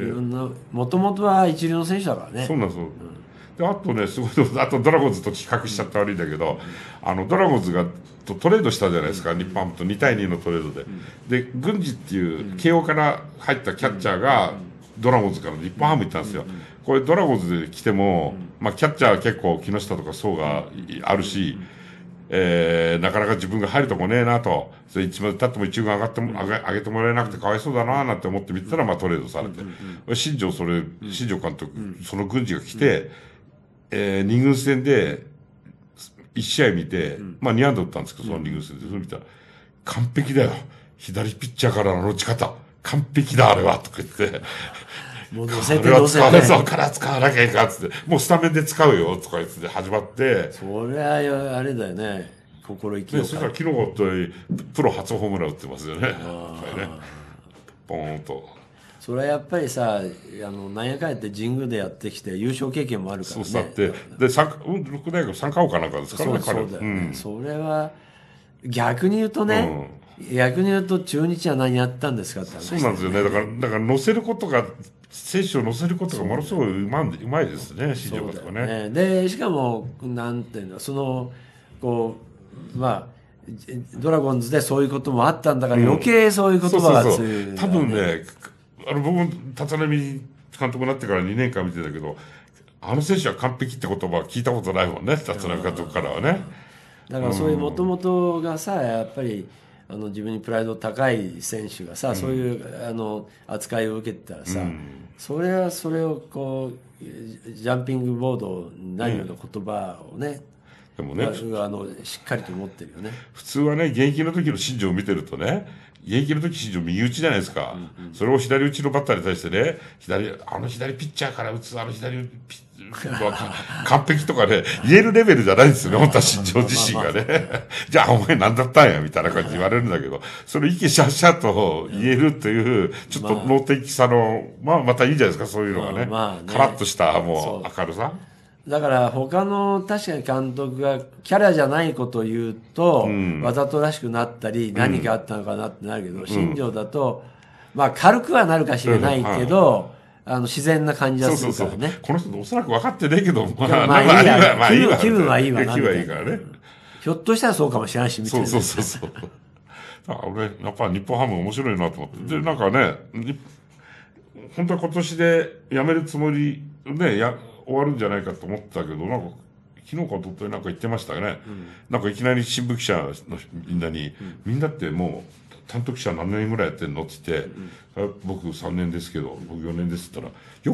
いろんなもともとは一流の選手だからねそうなんですよ、であとねすごいあとドラゴンズと比較しちゃって悪いんだけど、あのドラゴンズがとトレードしたじゃないですか、日本ハムと2対2のトレードで、で郡司っていう慶応から入ったキャッチャーが、ドラゴンズから日本ハム行ったんですよ、これドラゴンズで来ても、まあ、キャッチャー結構木下とか層があるし、えー、なかなか自分が入るとこねえなと、それ一番経っても一軍上がっても、上げ上げてもらえなくてかわいそうだななんて思って見てたら、まあトレードされて。新庄それ、新庄監督、その軍事が来て、えー、二軍戦で、一試合見て、まあ二安打打ったんですけど、その二軍戦で、それ見たら、完璧だよ。左ピッチャーからの打ち方。完璧だ、あれはとか言ってもう乗せて乗せて。そう、から使わなきゃいかんつって、もうスタメンで使うよ、とか言って始まって。そりゃ、あれだよね。心意気よ、ね。それからコって、プロ初ホームラン打ってますよね。やね。ポーンと。それはやっぱりさあの何やかんやって神宮でやってきて優勝経験もあるからねそうだってで三六大学三冠王かなんかですからねそうだよね、うん、それは逆に言うとね、うん、逆に言うと中日は何やったんですかって話、ね、そうなんですよねだからだから乗せることが選手を乗せることがものすごいうまうまいですね、新庄監督ね。でしかも、なんていうの、そのこう、まあ、ドラゴンズでそういうこともあったんだから、余計そういうとばが強い、ねうん、多分ね、あの僕も立浪監督になってから2年間見てたけど、あの選手は完璧って言葉は聞いたことないもんね、立浪監督からはね。だからそういうもともとがさ、やっぱり。あの自分にプライド高い選手がさ、うん、そういうあの扱いを受けてたらさ、うん、それはそれをこうジャンピングボードになるような言葉をね、うん、でもねあのしっかりと持ってるよね普通はね現役の時の新庄を見てるとね現役の時新庄右打ちじゃないですか、うんうん、それを左打ちのバッターに対してね左あの左ピッチャーから打つあの左ピッチャー完璧とかね、言えるレベルじゃないですよね、本当は新庄自身がね。じゃあ、お前何だったんや、みたいな感じ言われるんだけど、それ、いけしゃしゃと言えるという、ちょっと能的さの、まあ、またいいんじゃないですか、そういうのがね。まあカラッとした、もう、明るさ。だから他の確かに監督がキャラじゃないことを言うと、わざとらしくなったり、何かあったのかなってなるけど、新庄だと、まあ軽くはなるかしれないけど、あの自然な感じがするからね。そうそうそうこの人おそらく分かってねえけど、まあ、まあいいわ、まあいいわ。気分はいいわな。気分はいいからね。ひょっとしたらそうかもしれないし、みたいな。そうそうそうそう。俺、やっぱ日本ハム面白いなと思って。で、なんかね、本当は今年で辞めるつもり、ね、や、終わるんじゃないかと思ったけど、なんか、昨日かとっとなんか言ってましたね、うん、なんかいきなり新聞記者のみんなに、うん、みんなってもう、担当記者何年ぐらいやってんのって言って、うん、僕3年ですけど、僕4年ですって言っ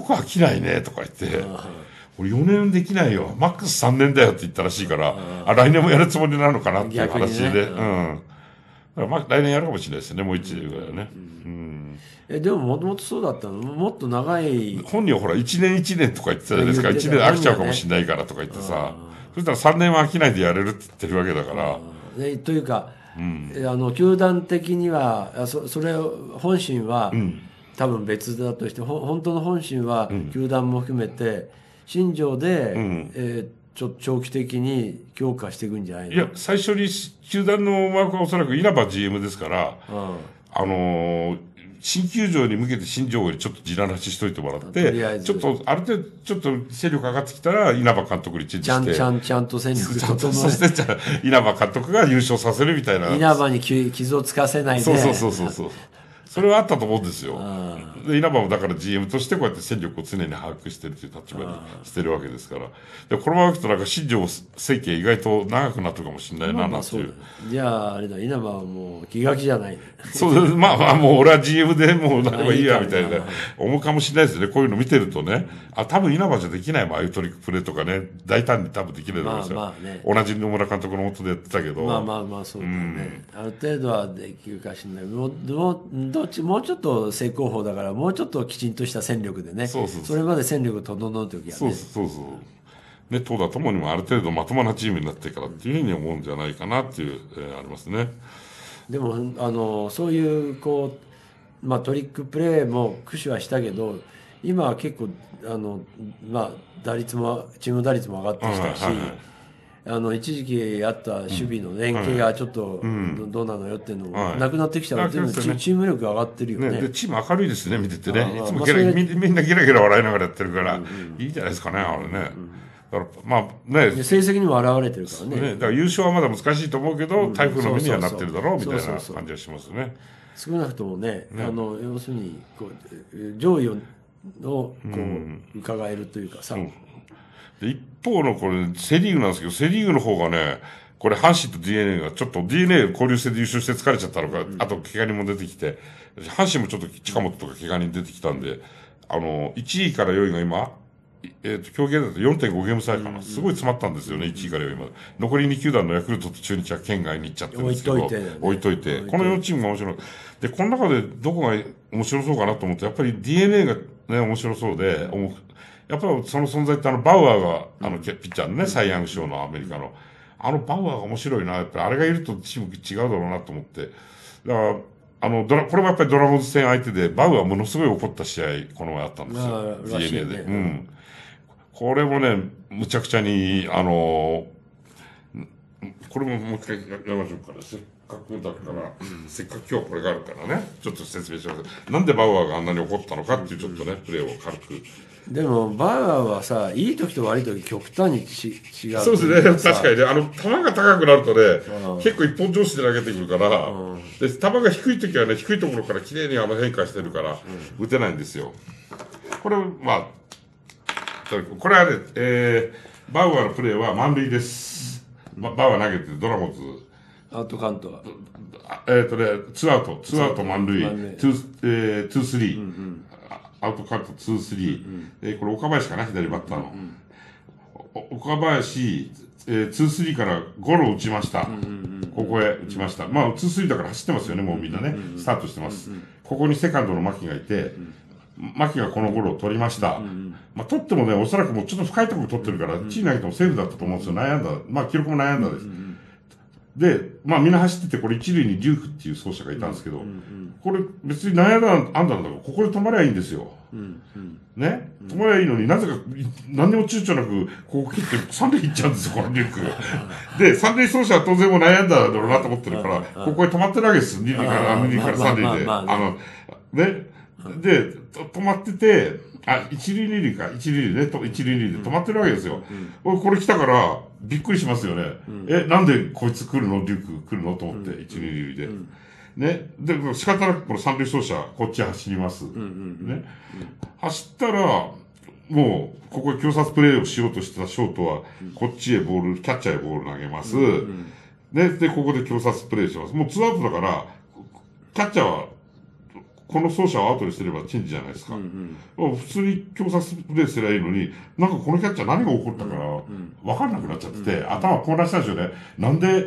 たら、よく飽きないねとか言って、俺4年できないよ、マックス3年だよって言ったらしいから、あ来年もやるつもりなのかなっていう話で、ね、うん。まあ、来年やるかもしれないですね、もう1年ぐらいね。うん、うん、えでも、もともとそうだったのもっと長い。本人はほら、1年1年とか言ってたじゃないですか、1年飽きちゃうかもしれないからとか言ってさ、そしたら3年は飽きないでやれるって言ってるわけだから。というか、うん、あの球団的にはそそれ本心は、うん、多分別だとして本当の本心は、うん、球団も含めて新庄で、うん、えー、ちょ長期的に強化していくんじゃないいや最初に球団の思惑はおそらく稲葉 GM ですから、あのー新球場に向けて新庄よりちょっと地ならししといてもらって、ちょっと、ある程度、ちょっと勢力上がってきたら、稲葉監督にチェンジして。ちゃんちゃんちゃんと戦力ちゃんそして、稲葉監督が優勝させるみたいな。稲葉に傷をつかせないで。そうそうそうそうそう。それはあったと思うんですよ。で、稲葉もだから GM としてこうやって戦力を常に把握してるという立場にしてるわけですから。で、このままいくとなんか新庄政権意外と長くなってるかもしれないな、なんていう。じゃあ、あれだ、稲葉はもう気が気じゃない。そうです。まあまあ、もう俺は GM でもうなればいいや、みたいな。思うかもしれないですね。こういうの見てるとね。あ、多分稲葉じゃできないまああいうトリックプレーとかね。大胆に多分できないと思いますよ。まあまあね、同じ野村監督のもとでやってたけど。まあまあまあ、そうだね。ある程度はできるかしれない。どっち、もうちょっと正攻法だから、もうちょっときちんとした戦力でね。そうそうそれまで戦力を整うときはね。そうそうそう。ね、投打ともにもある程度まともなチームになってからっていうふうに思うんじゃないかなっていう、えー、ありますね。でも、あの、そういう、こう、まあトリックプレーも駆使はしたけど、今は結構、あの、まあ、打率も、チーム打率も上がってきたし、はいはいはいあの一時期あった守備の連携がちょっとどうなのよっていうのもなくなってきたら全部チ,、ーム力上がってるよねチーム明るいですね見ててねいつもみんなギラギラ笑いながらやってるから、いいじゃないですかねあれね、だからまあね成績にも表れてるからねだから優勝はまだ難しいと思うけど、台風の目にはなってるだろうみたいな感じがしますね少なくともねあの要するにこう上位をこう、伺えるというかさ、一方のこれ、セリーグなんですけど、セリーグの方がね、これ、阪神と DNA が、ちょっと DNA 交流戦で優勝して疲れちゃったのか、うん、あと、怪我人も出てきて、阪神もちょっと近本とか怪我人出てきたんで、あの、1位から4位が今、えっ、ー、と、競技だと4.5ゲーム差かな、うんうん。すごい詰まったんですよね、1位から4位まで。残り2球団のヤクルトと中日は県外に行っちゃってるんですけど、置いといて,、ね置いといて、この4チームが面白い。で、この中でどこが面白そうかなと思って、やっぱり DNA がね、面白そうで、うん、やっぱりその存在ってあの、バウアーが、あの、ピッチャーのね、サイ・ヤング賞のアメリカの、あのバウアーが面白いな、やっぱりあれがいるとチーム違うだろうなと思って、だから、あの、ドラ、これもやっぱりドラゴンズ戦相手で、バウアーものすごい怒った試合、この前あったんですよ。DNA で、うん。これもね、むちゃくちゃに、あのこれももう一回やりましょうかせっかくだから、せっかく今日これがあるからね、ちょっと説明します。なんでバウアーがあんなに怒ったのかっていうちょっとね、プレーを軽く。でもバーガーはさいい時と悪い時極端にち違うそうですね確かにねあの球が高くなるとね、結構一本調子で投げてくるから、で球が低い時はね低いところからきれいにあの変化してるから、打てないんですよこれまあこれはね、えー、バウアーのプレーは満塁です、バウアー投げてドラゴンズアウトカウントはえっ、ー、とねツーアウトツーアウト満塁ツー、えー、ツースリー、うんうんアウトカット2、3。うんうん、これ岡林かな、左バッターの。うんうん、岡林、えー、2、3からゴロ打ちました。うんうんうん、ここへ打ちました。まあ、2、3だから走ってますよね、もうみんなね。スタートしてます。ここにセカンドの牧がいて、牧がこのゴロを取りました。うんうん、まあ、取ってもね、おそらくもうちょっと深いところ取ってるから、1位投げてもセーフだったと思うんですよ。悩んだ。まあ、記録も悩んだです。うんうんで、まあみんな走ってて、これ一塁にリュークっていう走者がいたんですけど、これ別に何やだあんだんだかここで止まりゃいいんですよ。ね、止まりゃいいのになぜか、何にも躊躇なく、ここ切って三塁行っちゃうんですよ、このリューク。で、三塁走者は当然も悩んだだろうなと思ってるから、ここで止まってるわけです。二塁から、三塁で。あの、ね。で、止まってて、あ、一塁二塁か、一塁でね、一塁二塁で止まってるわけですよ。これ来たから、びっくりしますよね。うん、え、なんでこいつ来るのリュック来るのと思って、一、二塁で。ね。で、仕方なくこの三塁走者、こっち走ります。ね。走ったら、もう、ここで強殺プレーをしようとしてたショートは、こっちへボール、キャッチャーへボール投げます。ね。で、ここで強殺プレーします。もうツーアウトだから、キャッチャーはこの奏者をアウトにすればチェンジじゃないですか。うんうん、普通に強殺プレイすればいいのに、なんかこのキャッチャー何が起こったから、わ、かんなくなっちゃってて、うんうん、頭混乱したんですよね。なんで、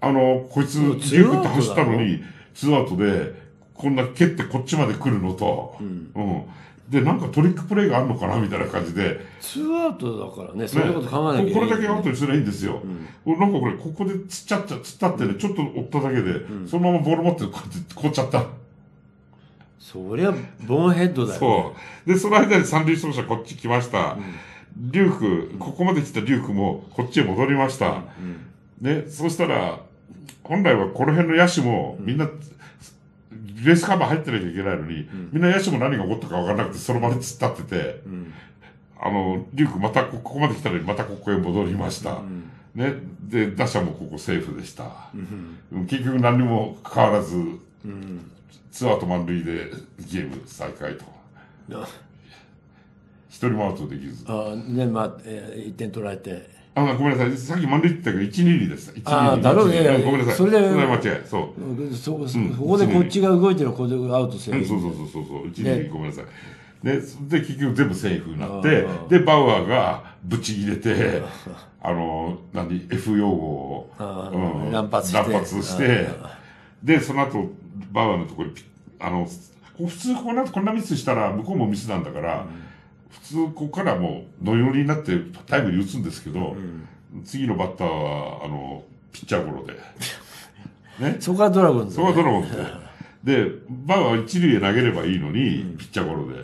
あの、こいつ、強くって走ったのに、ツーアウトで、こんな蹴ってこっちまで来るのと、うん、うん。で、なんかトリックプレイがあるのかなみたいな感じで。ツーアウトだからね、そういうこと考えないね、これだけアウトにすればいいんですよ。うん、なんかこれ、ここで釣っちゃっちゃ、ったってね、ちょっと追っただけで、うん、そのままボール持ってこうやってっちゃった。そりゃ、ボンヘッドだよ、ね、そう。で、その間に三塁走者こっち来ました。うん、リュウク、ここまで来たリュウクもこっちへ戻りました。うんね、そうしたら、本来はこの辺の野手もみんな、ベースカバー入ってなきゃいけないのに、みんな野手も何が起こったか分からなくて、その場で突っ立ってて、あの、リュウクまたここまで来たのにまたここへ戻りました。ね、で、打者もここセーフでした。結局何も変わらず、うん、ツアーと満塁でゲーム再開と。一人もアウトできず。あね、まあ、えー、1点取られて。あ、ごめんなさい。さっき満塁って言ったけど、1、2、2でした。1、2、2。あ、だろうね。ごめんなさい。それで、それ間違い。そう。そ、うん、ここでこっちが動いてる、ここでアウトセーフ。そうそうそうそう。1、2、2、ごめんなさい。で、で、結局全部セーフになって、で、バウアーがぶち切れて、あの、何、F 用語を、うん、乱発して。乱発して、で、その後、バウアーのところあの、普通こんな、こんなミスしたら、向こうもミスなんだから、普通ここからもう、のよりになってタイムに打つんですけど、次のバッターは、あの、ピッチャーゴロで。ね。そこはドラゴンズ、ね、そこはドラゴンズで。で、バウアーは一塁へ投げればいいのに、ピッチャーゴロで。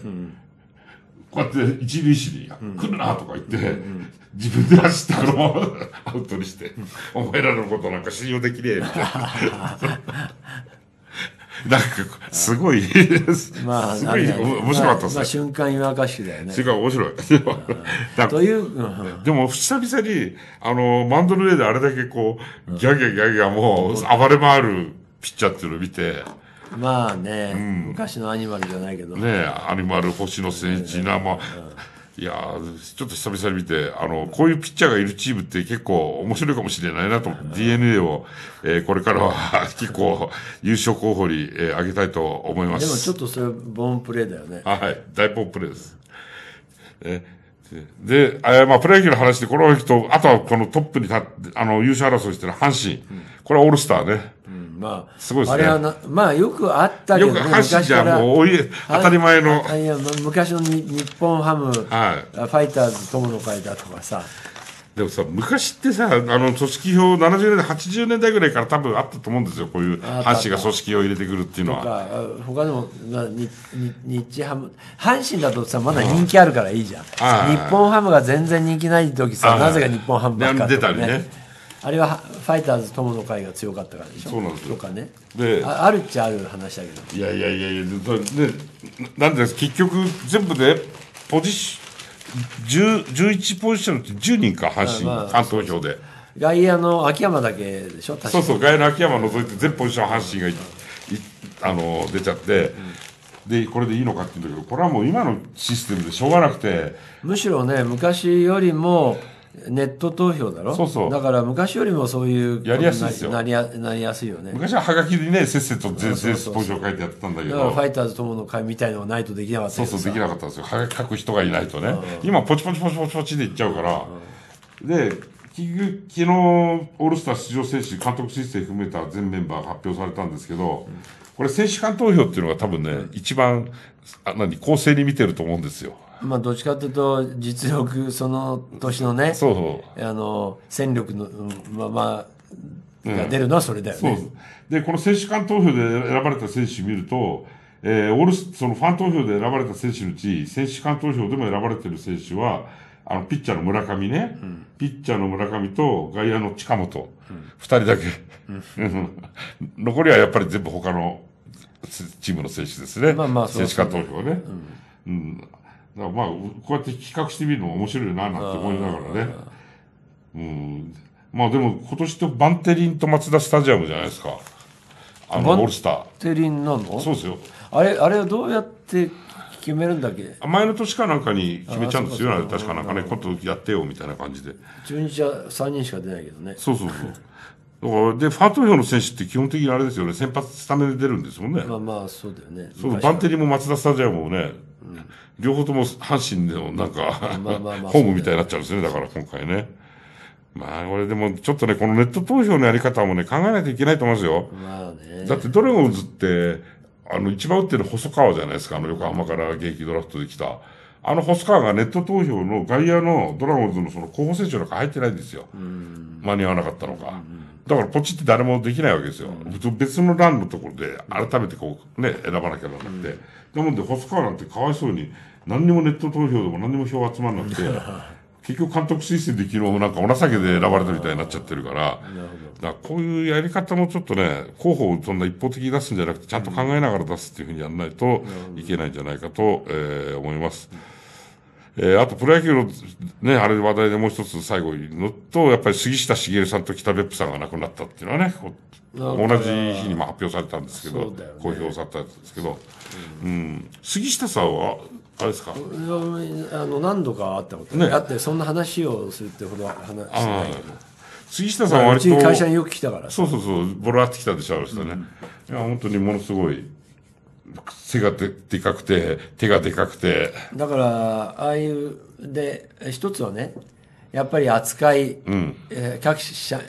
こうやって一塁手に、来るなとか言って、自分で走ったのをアウトにして、お前らのことなんか信用できねえいな。なんか、すごい、まあ、すごい面白かったですね。まあ、瞬間違和歌集だよね。瞬間面白い。という、でも、久々に、あの、マンドの上であれだけこう、ギャギャギャギャもう、暴れ回るピッチャーっていうのを見て、まあね、昔のアニマルじゃないけど。ねアニマル、星野千一な、まあ、いやちょっと久々に見て、あの、こういうピッチャーがいるチームって結構面白いかもしれないなと DNA を、えー、これからは 結構優勝候補に、えー、上げたいと思います。でもちょっとそれボーンプレーだよね。はい、大ボーンプレーです。えで、えまあ、プロ野球の話で、この人、あとはこのトップに立って、あの、優勝争いしてる阪神、うん、これはオールスターね。うんまあ、すごいですね。あれはな、まあよくあったけど、ね、よく箸じゃもう当たり前の。いや、昔の日本ハム、はい、ファイターズ友の会だとかさ。でもさ、昔ってさ、あの、組織票70年代、80年代ぐらいから多分あったと思うんですよ。こういう阪神が組織を入れてくるっていうのは。他にも、日、日ハム、阪神だとさ、まだ人気あるからいいじゃん。日本ハムが全然人気ない時さ、なぜか日本ハムばっかり、ね、出たりね。あれはファイターズ友の会が強かったからでしょそうなんですよとかねでああるっちゃある話だけどいやいやいやいやででなんです結局全部でポジシ11ポジションって10人か阪神、まあ、ファ票で外野の秋山だけでしょそうそう外野の秋山除いて全ポジション阪神がいいあの出ちゃって、うん、でこれでいいのかっていうんだけどこれはもう今のシステムでしょうがなくてむしろね昔よりもネット投票だろそうそうだから昔よりもそういうやりやすいですよなりやなりやすいよね昔ははがきでねせっせと全然スポジを書いてやってたんだけどファイターズ友の会みたいのがないとできなかったそうそうできなかったんですよはがき書く人がいないとね今ポチポチポチポチポチでいっちゃうから、で昨日オールスター出場選手監督推薦含めた全メンバーが発表されたんですけど、うん、これ選手間投票っていうのが多分ね、うん、一番あ何公正に見てると思うんですよまあ、どっちかというと、実力、その年のね、そうそうあの、戦力の、まあまあ、が出るのはそれだよね。うん、そうで、この選手間投票で選ばれた選手見ると、えー、オールそのファン投票で選ばれた選手のうち、選手間投票でも選ばれてる選手は、あの、ピッチャーの村上ね、うん、ピッチャーの村上と外野の近本、二、うん、人だけ、うん、残りはやっぱり全部他のチームの選手ですね。まあまあ、そう、ね、選手間投票ね。うん、うんだからまあ、こうやって企画してみるのも面白いな、なんて思いながらね。うん。まあでも、今年とバンテリンとマツダスタジアムじゃないですか。あの、オールスター。バンテリンなのそうですよ。あれ、あれはどうやって決めるんだっけ前の年かなんかに決めちゃうんですよ、確かなんかね、今度やってよみたいな感じで。中日は3人しか出ないけどね。そうそうそう。だから、で、ファー投票の選手って基本的にあれですよね、先発スタメンで出るんですもんね。まあまあ、そうだよね。そう、バンテリも松田スタジアムもね、うん、両方とも阪神でのなんか、ホームみたいになっちゃうんですね、だから今回ね。まあ、これでも、ちょっとね、このネット投票のやり方もね、考えないといけないと思いますよ。まあね。だって、ドラゴンズって、あの、一番打ってる細川じゃないですか、あの、横浜から現役ドラフトできた。あの細川がネット投票の外野のドラゴンズのその候補選手なんか入ってないんですよ。間に合わなかったのか。うんだからポチって誰もできないわけですよ。別の欄のところで改めてこうね、選ばなきゃならなくて。なもんで細川なんてかわいそうに何にもネット投票でも何にも票集まらなくて、結局監督推薦で昨日なんかお情けで選ばれたみたいになっちゃってるから、だこういうやり方もちょっとね、候補をそんな一方的に出すんじゃなくて、ちゃんと考えながら出すっていうふうにやらないといけないんじゃないかと、えー、思います。えー、あとプロ野球のね、あれ話題でもう一つ最後にのと、やっぱり杉下茂さんと北別府さんが亡くなったっていうのはね、同じ日にまあ発表されたんですけど、ね、公表されたんですけど、うん、うん、杉下さんは、あれですかあの何度か会ったことね、あってそんな話をするってほど話してないけど。杉下さんは割と。うちに会社によく来たから。そうそうそう、ボロあってきたでしょ、あの人ね。うん、いや、本当にものすごい背がででかくて、手がでかくて。だから、ああいう、で、一つはね、やっぱり扱い、うん、えー、各社、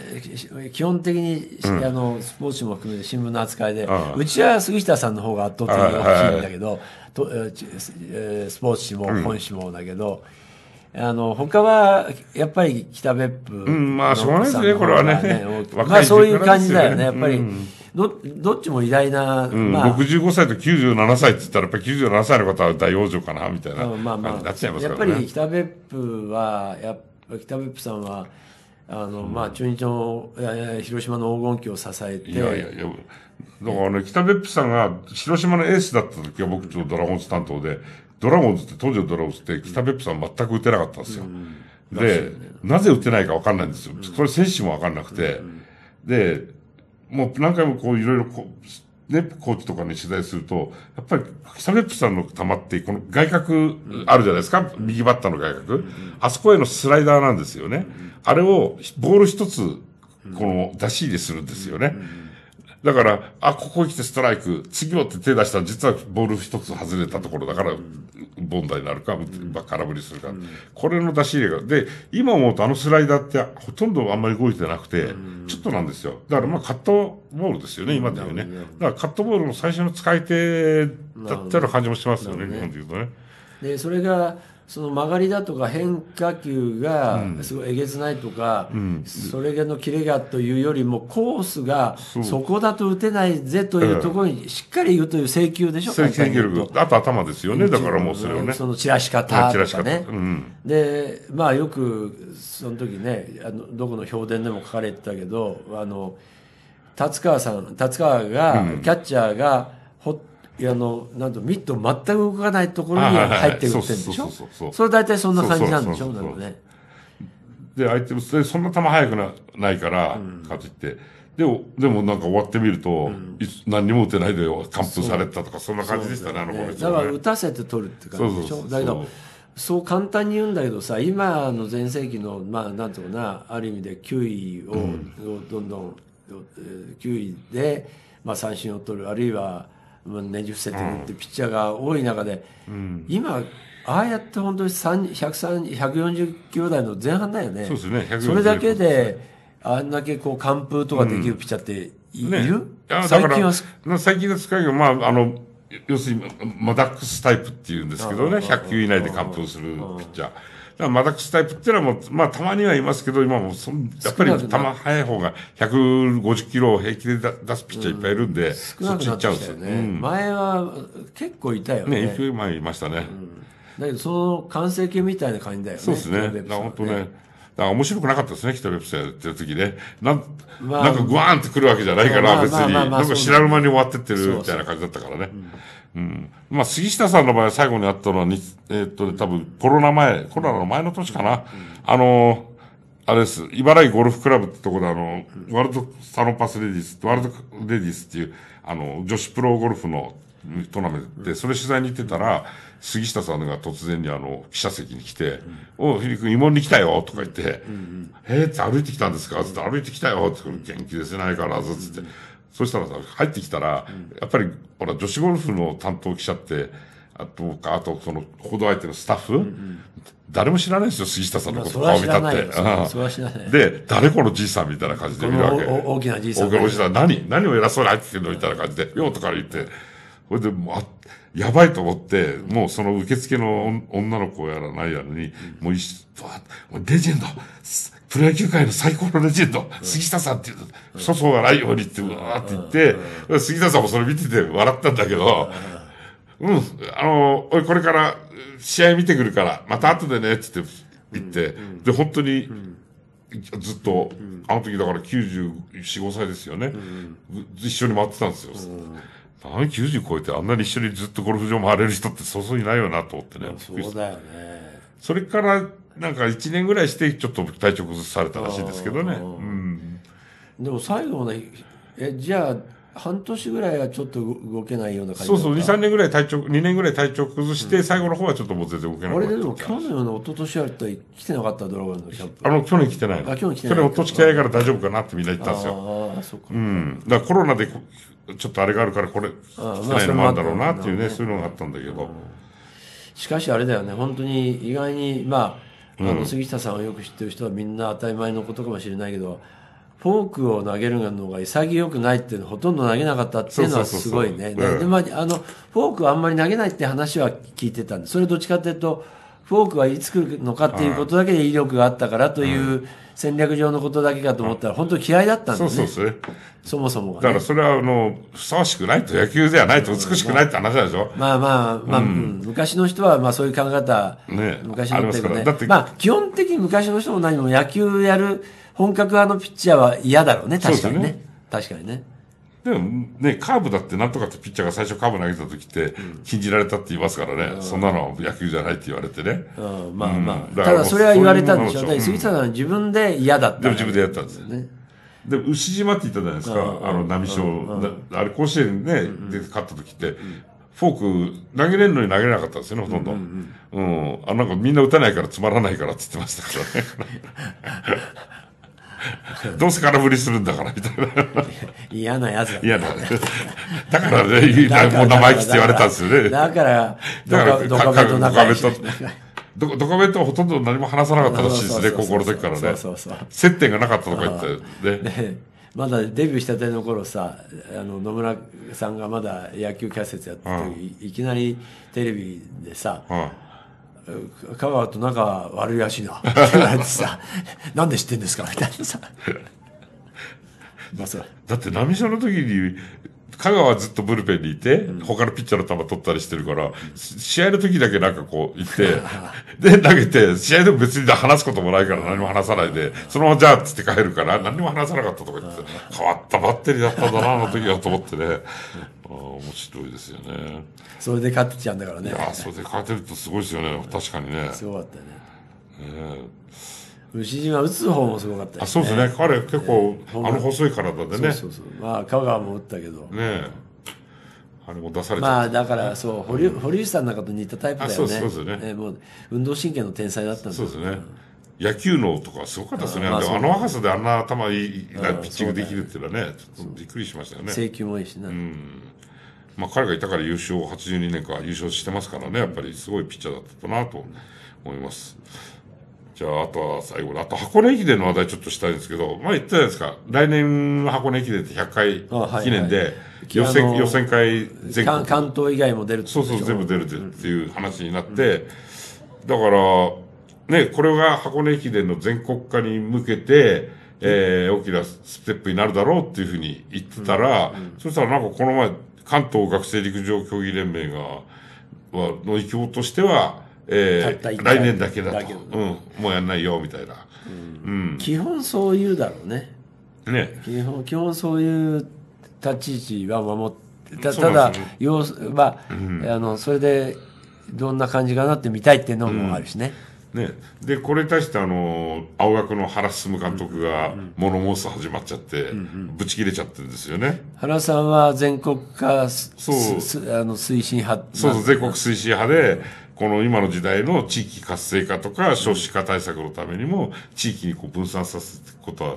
基本的に、うん、あのスポーツも含めて新聞の扱いで、うちは杉下さんの方が圧倒的に大きいんだけど、とえー、スポーツ紙も本紙もだけど、うん、あの他はやっぱり北別府、うん、まあしょうがないですね、これはね。まあそういう感じだよね、やっぱり。うんどどっちも偉大な、うんまあ、65歳と97歳って言ったらやっぱり97歳の方は大往生かなみたいな感じなっちゃいますね、あまあ、やっぱり北別府はや北別府さんはあの、まあ中日の広島の黄金期を支えていやいやいやだからね北別府さんが広島のエースだった時は僕ちょっとドラゴンズ担当でドラゴンズって当時のドラゴンズって北別府さん全く打てなかったんですよ、うんで、なぜ打てないか分かんないんですよ。これ選手も分かんなくて。で、もう何回もこういろいろこう、ね、コーチとかに取材すると、やっぱり、サゲップさんの球って、この外角あるじゃないですか、右バッターの外角。あそこへのスライダーなんですよね。あれを、ボール一つ、この出し入れするんですよね。だから、あ、ここ来てストライク、次もって手出したら実はボール一つ外れたところだから、ボンダになるか、空振りするか、これの出し入れが。で、今思うとあのスライダーってほとんどあんまり動いてなくて、ちょっとなんですよ。だからまあカットボールですよね、今でいうね。だからカットボールの最初の使い手だったような感じもしますよね、日本でいうとね。で、それが、その曲がりだとか変化球がすごいえげつないとか、うん、それのキレがというよりもコースがそこだと打てないぜというところにしっかり言うという請求でしょ請求力あと頭ですよねだからもうそれをねその散らし方とかね、うん、でまあよくその時ねあのどこの評伝でも書かれてたけどあの達川さん達川が、キャッチャーがほっいやあのなんとミット全く動かないところに入って打ってるんでしょそれ大体そんな感じなんでしょなんかねで相手もそんな球速くなないから、かとってでもでもなんか終わってみると、うん、何にも打てないで完封されたとかそんな感じでしたねあの子ねだから打たせて取るって感じでしょだけどそう簡単に言うんだけどさ今の全盛期のまあなんとかなある意味で9位を、どんどん9位で、まあ、三振を取るあるいはねじ伏せてるってピッチャーが多い中で、うん、今、ああやって本当に140球台の前半だよね。そうですね、それだけで、あんだけこう、完封とかできるピッチャーってい,、る、うんね、最近は。最近の使いが、まあ、あの、要するに、マダックスタイプっていうんですけどね、100球以内で完封するピッチャー。マダックスタイプっていうのはもう、まあたまにはいますけど、今もそやっぱりたま早い方が150キロを平気で出すピッチャーいっぱいいるんで、うん、そっち行っちゃうんですよね。うん、前は結構いたよね。ね、いく前いましたね。だけど、その完成形みたいな感じだよね。そうですね。本当ね。だから面白くなかったですね、ヒトレプスやってる時ね。なん、まあ、なんかグワーンってくるわけじゃないから、別に。なんか知らぬ間に終わってってるみたいな感じだったからね。そうそううんうん。まあ、杉下さんの場合最後にあったのは、えー、っとね、多分コロナ前、コロナの前の年かな。うん、あのあれです。茨城ゴルフクラブってとこで、あの、ワールドサロンパスレディス、ワールドレディスっていう、あの、女子プロゴルフのトーナメントで、それ取材に行ってたら、杉下さんが突然にあの、記者席に来て、うん、おひりくん、慰問に来たよとか言って、うんうん、えー、って歩いてきたんですかつって、歩いてきたよって、元気ですね、いからず、つって、そしたらさ、入ってきたら、うん、やっぱり、ほら、女子ゴルフの担当記者って、あと、あと、その、報道相手のスタッフ、うんうん、誰も知らないですよ、杉下さんのこと、顔見たって。で、誰このじいさんみたいな感じで見るわけ。大きなじいさん。大きなじいさん、何何を偉そうに入ってきてるのみたいな感じで、ようとか言って。ほいで、もう、やばいと思って、もうその受付の女の子やらないやらに、もう一、レジェンド、プロ野球界の最高のレジェンド、杉下さんっていう、粗相がないようにってうわーって言って、杉下さんもそれ見てて笑ったんだけど、うん、あの、俺これから試合見てくるから、また後でね、つって言って、で、本当に、ずっと、あの時だから94、5歳ですよね。一緒に回ってたんですよ。何90超えてあんなに一緒にずっとゴルフ場回れる人ってそうそういないよなと思ってね。そうだよね。それからなんか一年ぐらいしてちょっと体調崩されたらしいですけどね、うん、でも最後ねえじゃあ半年ぐらいはちょっと動けないような感じそうそう23年ぐらい体調2年ぐらい体調崩して、うん、最後の方はちょっともう全然動けない俺でも去年の一昨年やったら来てなかったドラゴンのキャプあの去年来てないのあ去年来てない去年一昨年来てないから大丈夫かなってみんな言ったんですよああそうかうんだからコロナでちょっとあれがあるからこれ来てないのもあるんだろうなっていうね、まあ、そういうのがあったんだけどしかしあれだよね本当に意外にまああの杉下さんをよく知ってる人はみんな当たり前のことかもしれないけど、フォークを投げるのが潔くないっていうのほとんど投げなかったっていうのはすごいね。で、まあ、あの、フォークはあんまり投げないって話は聞いてたんで、それどっちかっていうと、フォークはいつ来るのかっていうことだけで威力があったからという戦略上のことだけかと思ったら、本当気合だったんですね。そうそうそう。そもそもが、ね、だからそれは、あの、ふさわしくないと、野球ではないと、美しくないって話でしょ。まあまあ、まあ、うん、昔の人は、まあそういう考え方、ね、昔の人てね。ままあ、基本的に昔の人も何も野球やる本格派のピッチャーは嫌だろうね、確かにね。ね確かにね。でもね、カーブだってなんとかってピッチャーが最初カーブ投げた時って禁じられたって言いますからね。うん、そんなの野球じゃないって言われてね。うん、まあまあ。ただそれは言われたんでしょう。ね。杉下さんは自分で嫌だった。でも自分でやったんですよね。でも牛島って言ったじゃないですか。あの波章。あれ甲子園ね、で勝った時って、フォーク投げれるのに投げれなかったんですよね、ほとんど。うん、うんうん、あ、なんかみんな打たないからつまらないからって言ってましたからね。どうせ空振りするんだからみたいな 嫌なやつだ、嫌なだからね もう生意気って言われたんですよねだからだからドカベと仲良しドカベとほとんど何も話さなかったらしいですね高校の時からね接点がなかったとか言ってねまだデビューしたての頃さあの野村さんがまだ野球キャステやってて、いきなりテレビでさ、うん香川と仲悪いらしいな。なんで知ってんですかみたいなさ。まさ。だって波所の時に、香川はずっとブルペンにいて、うん、他のピッチャーの球取ったりしてるから、試合の時だけなんかこう行って、で、投げて、試合でも別に話すこともないから何も話さないで、そのままじゃあっつって帰るから、何も話さなかったとか言って、変わったバッテリーだったんだな、あの時はと思ってね。面白いですよねそれで勝ってちゃうんだからねいやそれで勝てるとすごいですよね確かにねすごかったねね牛島打つ方もすごかった、ね、あそうですね彼結構、えー、あの細い体でねそうそうそうまあ香川も打ったけどねあれも出された、まあだからそう、うん、堀堀内さんなんかと似たタイプだよねそうですね、えー、もう運動神経の天才だったんだそうですね、野球のとかすごかったですね、あまあ、あの若さであんな頭いいピッチングできるっていうのはね、ねびっくりしましたよね。請球もいいしな、うんまあ、彼がいたから優勝、82年か優勝してますからね、やっぱりすごいピッチャーだったなと思います。じゃあ、あとは最後あと箱根駅伝の話題ちょっとしたいんですけど、まあ言ったじゃないですか、来年の箱根駅伝って100回記念で、はいはい、予選、予選会全国。関東以外も出るそうそう、全部出るっていう話になって、うん、だから、ね、これが箱根駅伝の全国化に向けて、えー、大きなステップになるだろうっていうふうに言ってたら、うんうん、そしたらなんかこの前、関東学生陸上競技連盟が、はの意向としては、えー、来年だけだとうん、もうやんないよみたいな、うん、うん、基本そう言うだろうねね基本基本そういう立ち位置は守ってたただ、要、まあうん、あのそれでどんな感じかなって見たいっていうのもあるしね、うんね、でこれに対してあの青学の原進監督が物申す始まっちゃって、ぶち切れちゃってるんですよね原さんは全国化そうあの推進派そうそう全国推進派で、この今の時代の地域活性化とか少子化対策のためにも地域にこう分散させていくことは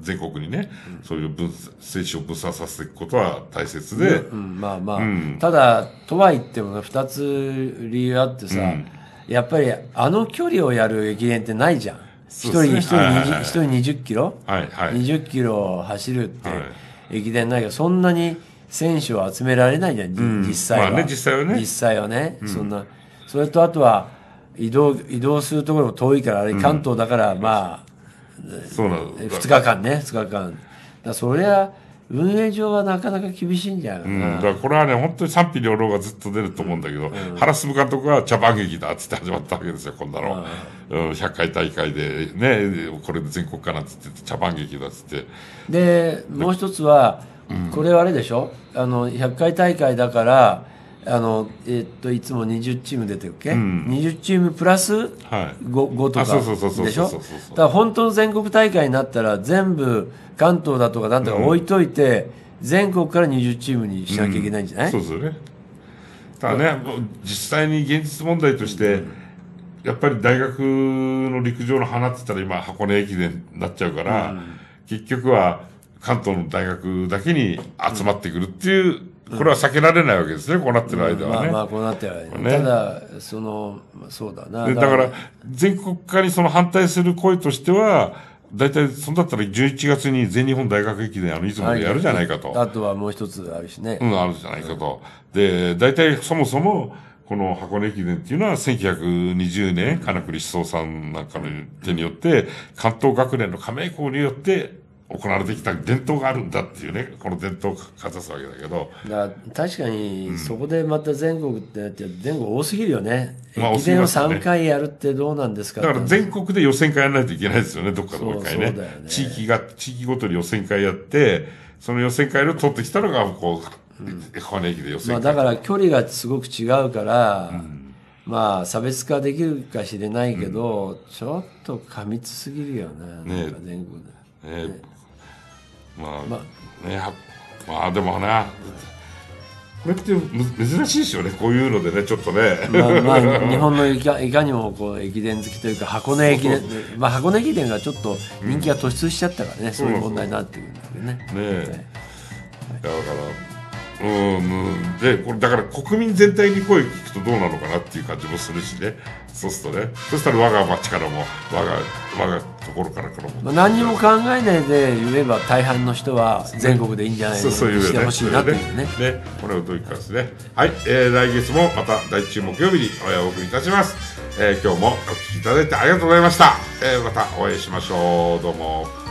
全国にね、うん、そういう分精子を分散させていくことは大切で、うん、うん、まあまあ、うん、ただとはいっても二つ理由あってさ、やっぱりあの距離をやる駅伝ってないじゃん。一人、一人、一人20キロはいはい。キロ走るって駅伝ないけど、そんなに選手を集められないじゃん、実際は。まあね、実際はね。実際はね。そんな。それとあとは、移動、移動するところも遠いから、あれ関東だから、まあ、そうなの。二日間ね、二日間。だそれは、運営上はなかなか厳しいんじゃないかな、うん、だからこれはね本当に賛否両論がずっと出ると思うんだけど、うん、原晋監督は茶番劇だっつって始まったわけですよこんなの、うん、100回大会でねこれで全国かなっつって茶番劇だっつってでもう一つは、これはあれでしょあの100回大会だからあのえー、っといつも20チーム出てるっけ、うん、20チームプラス 5,、はい、5とかでしょだから本当の全国大会になったら全部関東だとかなんとか置いといて、うん、全国から20チームにしなきゃいけないんじゃない、うん、そうですねただね実際に現実問題として、やっぱり大学の陸上の花って言ったら今箱根駅伝になっちゃうから、結局は関東の大学だけに集まってくるっていう、これは避けられないわけですね、こうなってる間はね。まあ、こうなってる間ね。ただ、その、そうだな。だから、全国家にその反対する声としては、大体、そんだったら11月に全日本大学駅伝、あの、いつもやるじゃないかと。あとはもう一つあるしね。うん、あるじゃないかと。で、大体、そもそも、この箱根駅伝っていうのは1920年、金栗思想さんなんかの手によって、関東学連の加盟校によって行われてきた伝統があるんだっていうね、この伝統をかざすわけだけど。だから確かに、そこでまた全国って、って全国多すぎるよね。まあ、駅伝を3回やるってどうなんですか、ね、だから全国で予選会やらないといけないですよね、どっかでもう一回ね。そうそうね地域が、地域ごとに予選会やって、その予選会を取ってきたのが、こう、箱根駅で予選会。まあだから距離がすごく違うから、うんまあ差別化できるかしれないけど、うん、ちょっと過密すぎるよね。ね全国で。ねねまあ、まあ、ねまあでもなこれって珍しいですよねこういうのでねちょっとね、まあ、まあ、日本のいかいかにもこう駅伝好きというか箱根駅伝まあ、箱根駅伝がちょっと人気が突出しちゃったからね、うん、そういう問題になってくるんだけどね。ねはい、だからうん、うん、でこれだから国民全体に声聞くとどうなのかなっていう感じもするしね。そうするとねそしたら我が町からも我が我がところからからも、まあ、何にも考えないで言えば大半の人は全国でいいんじゃないか、ね、そうそういうねしてほしいなというねねこれをどういくかですねはい、えー、来月もまた第1木曜日にお送りいたします、えー、今日もお聞きいただいてありがとうございました、えー、またお会いしましょうどうも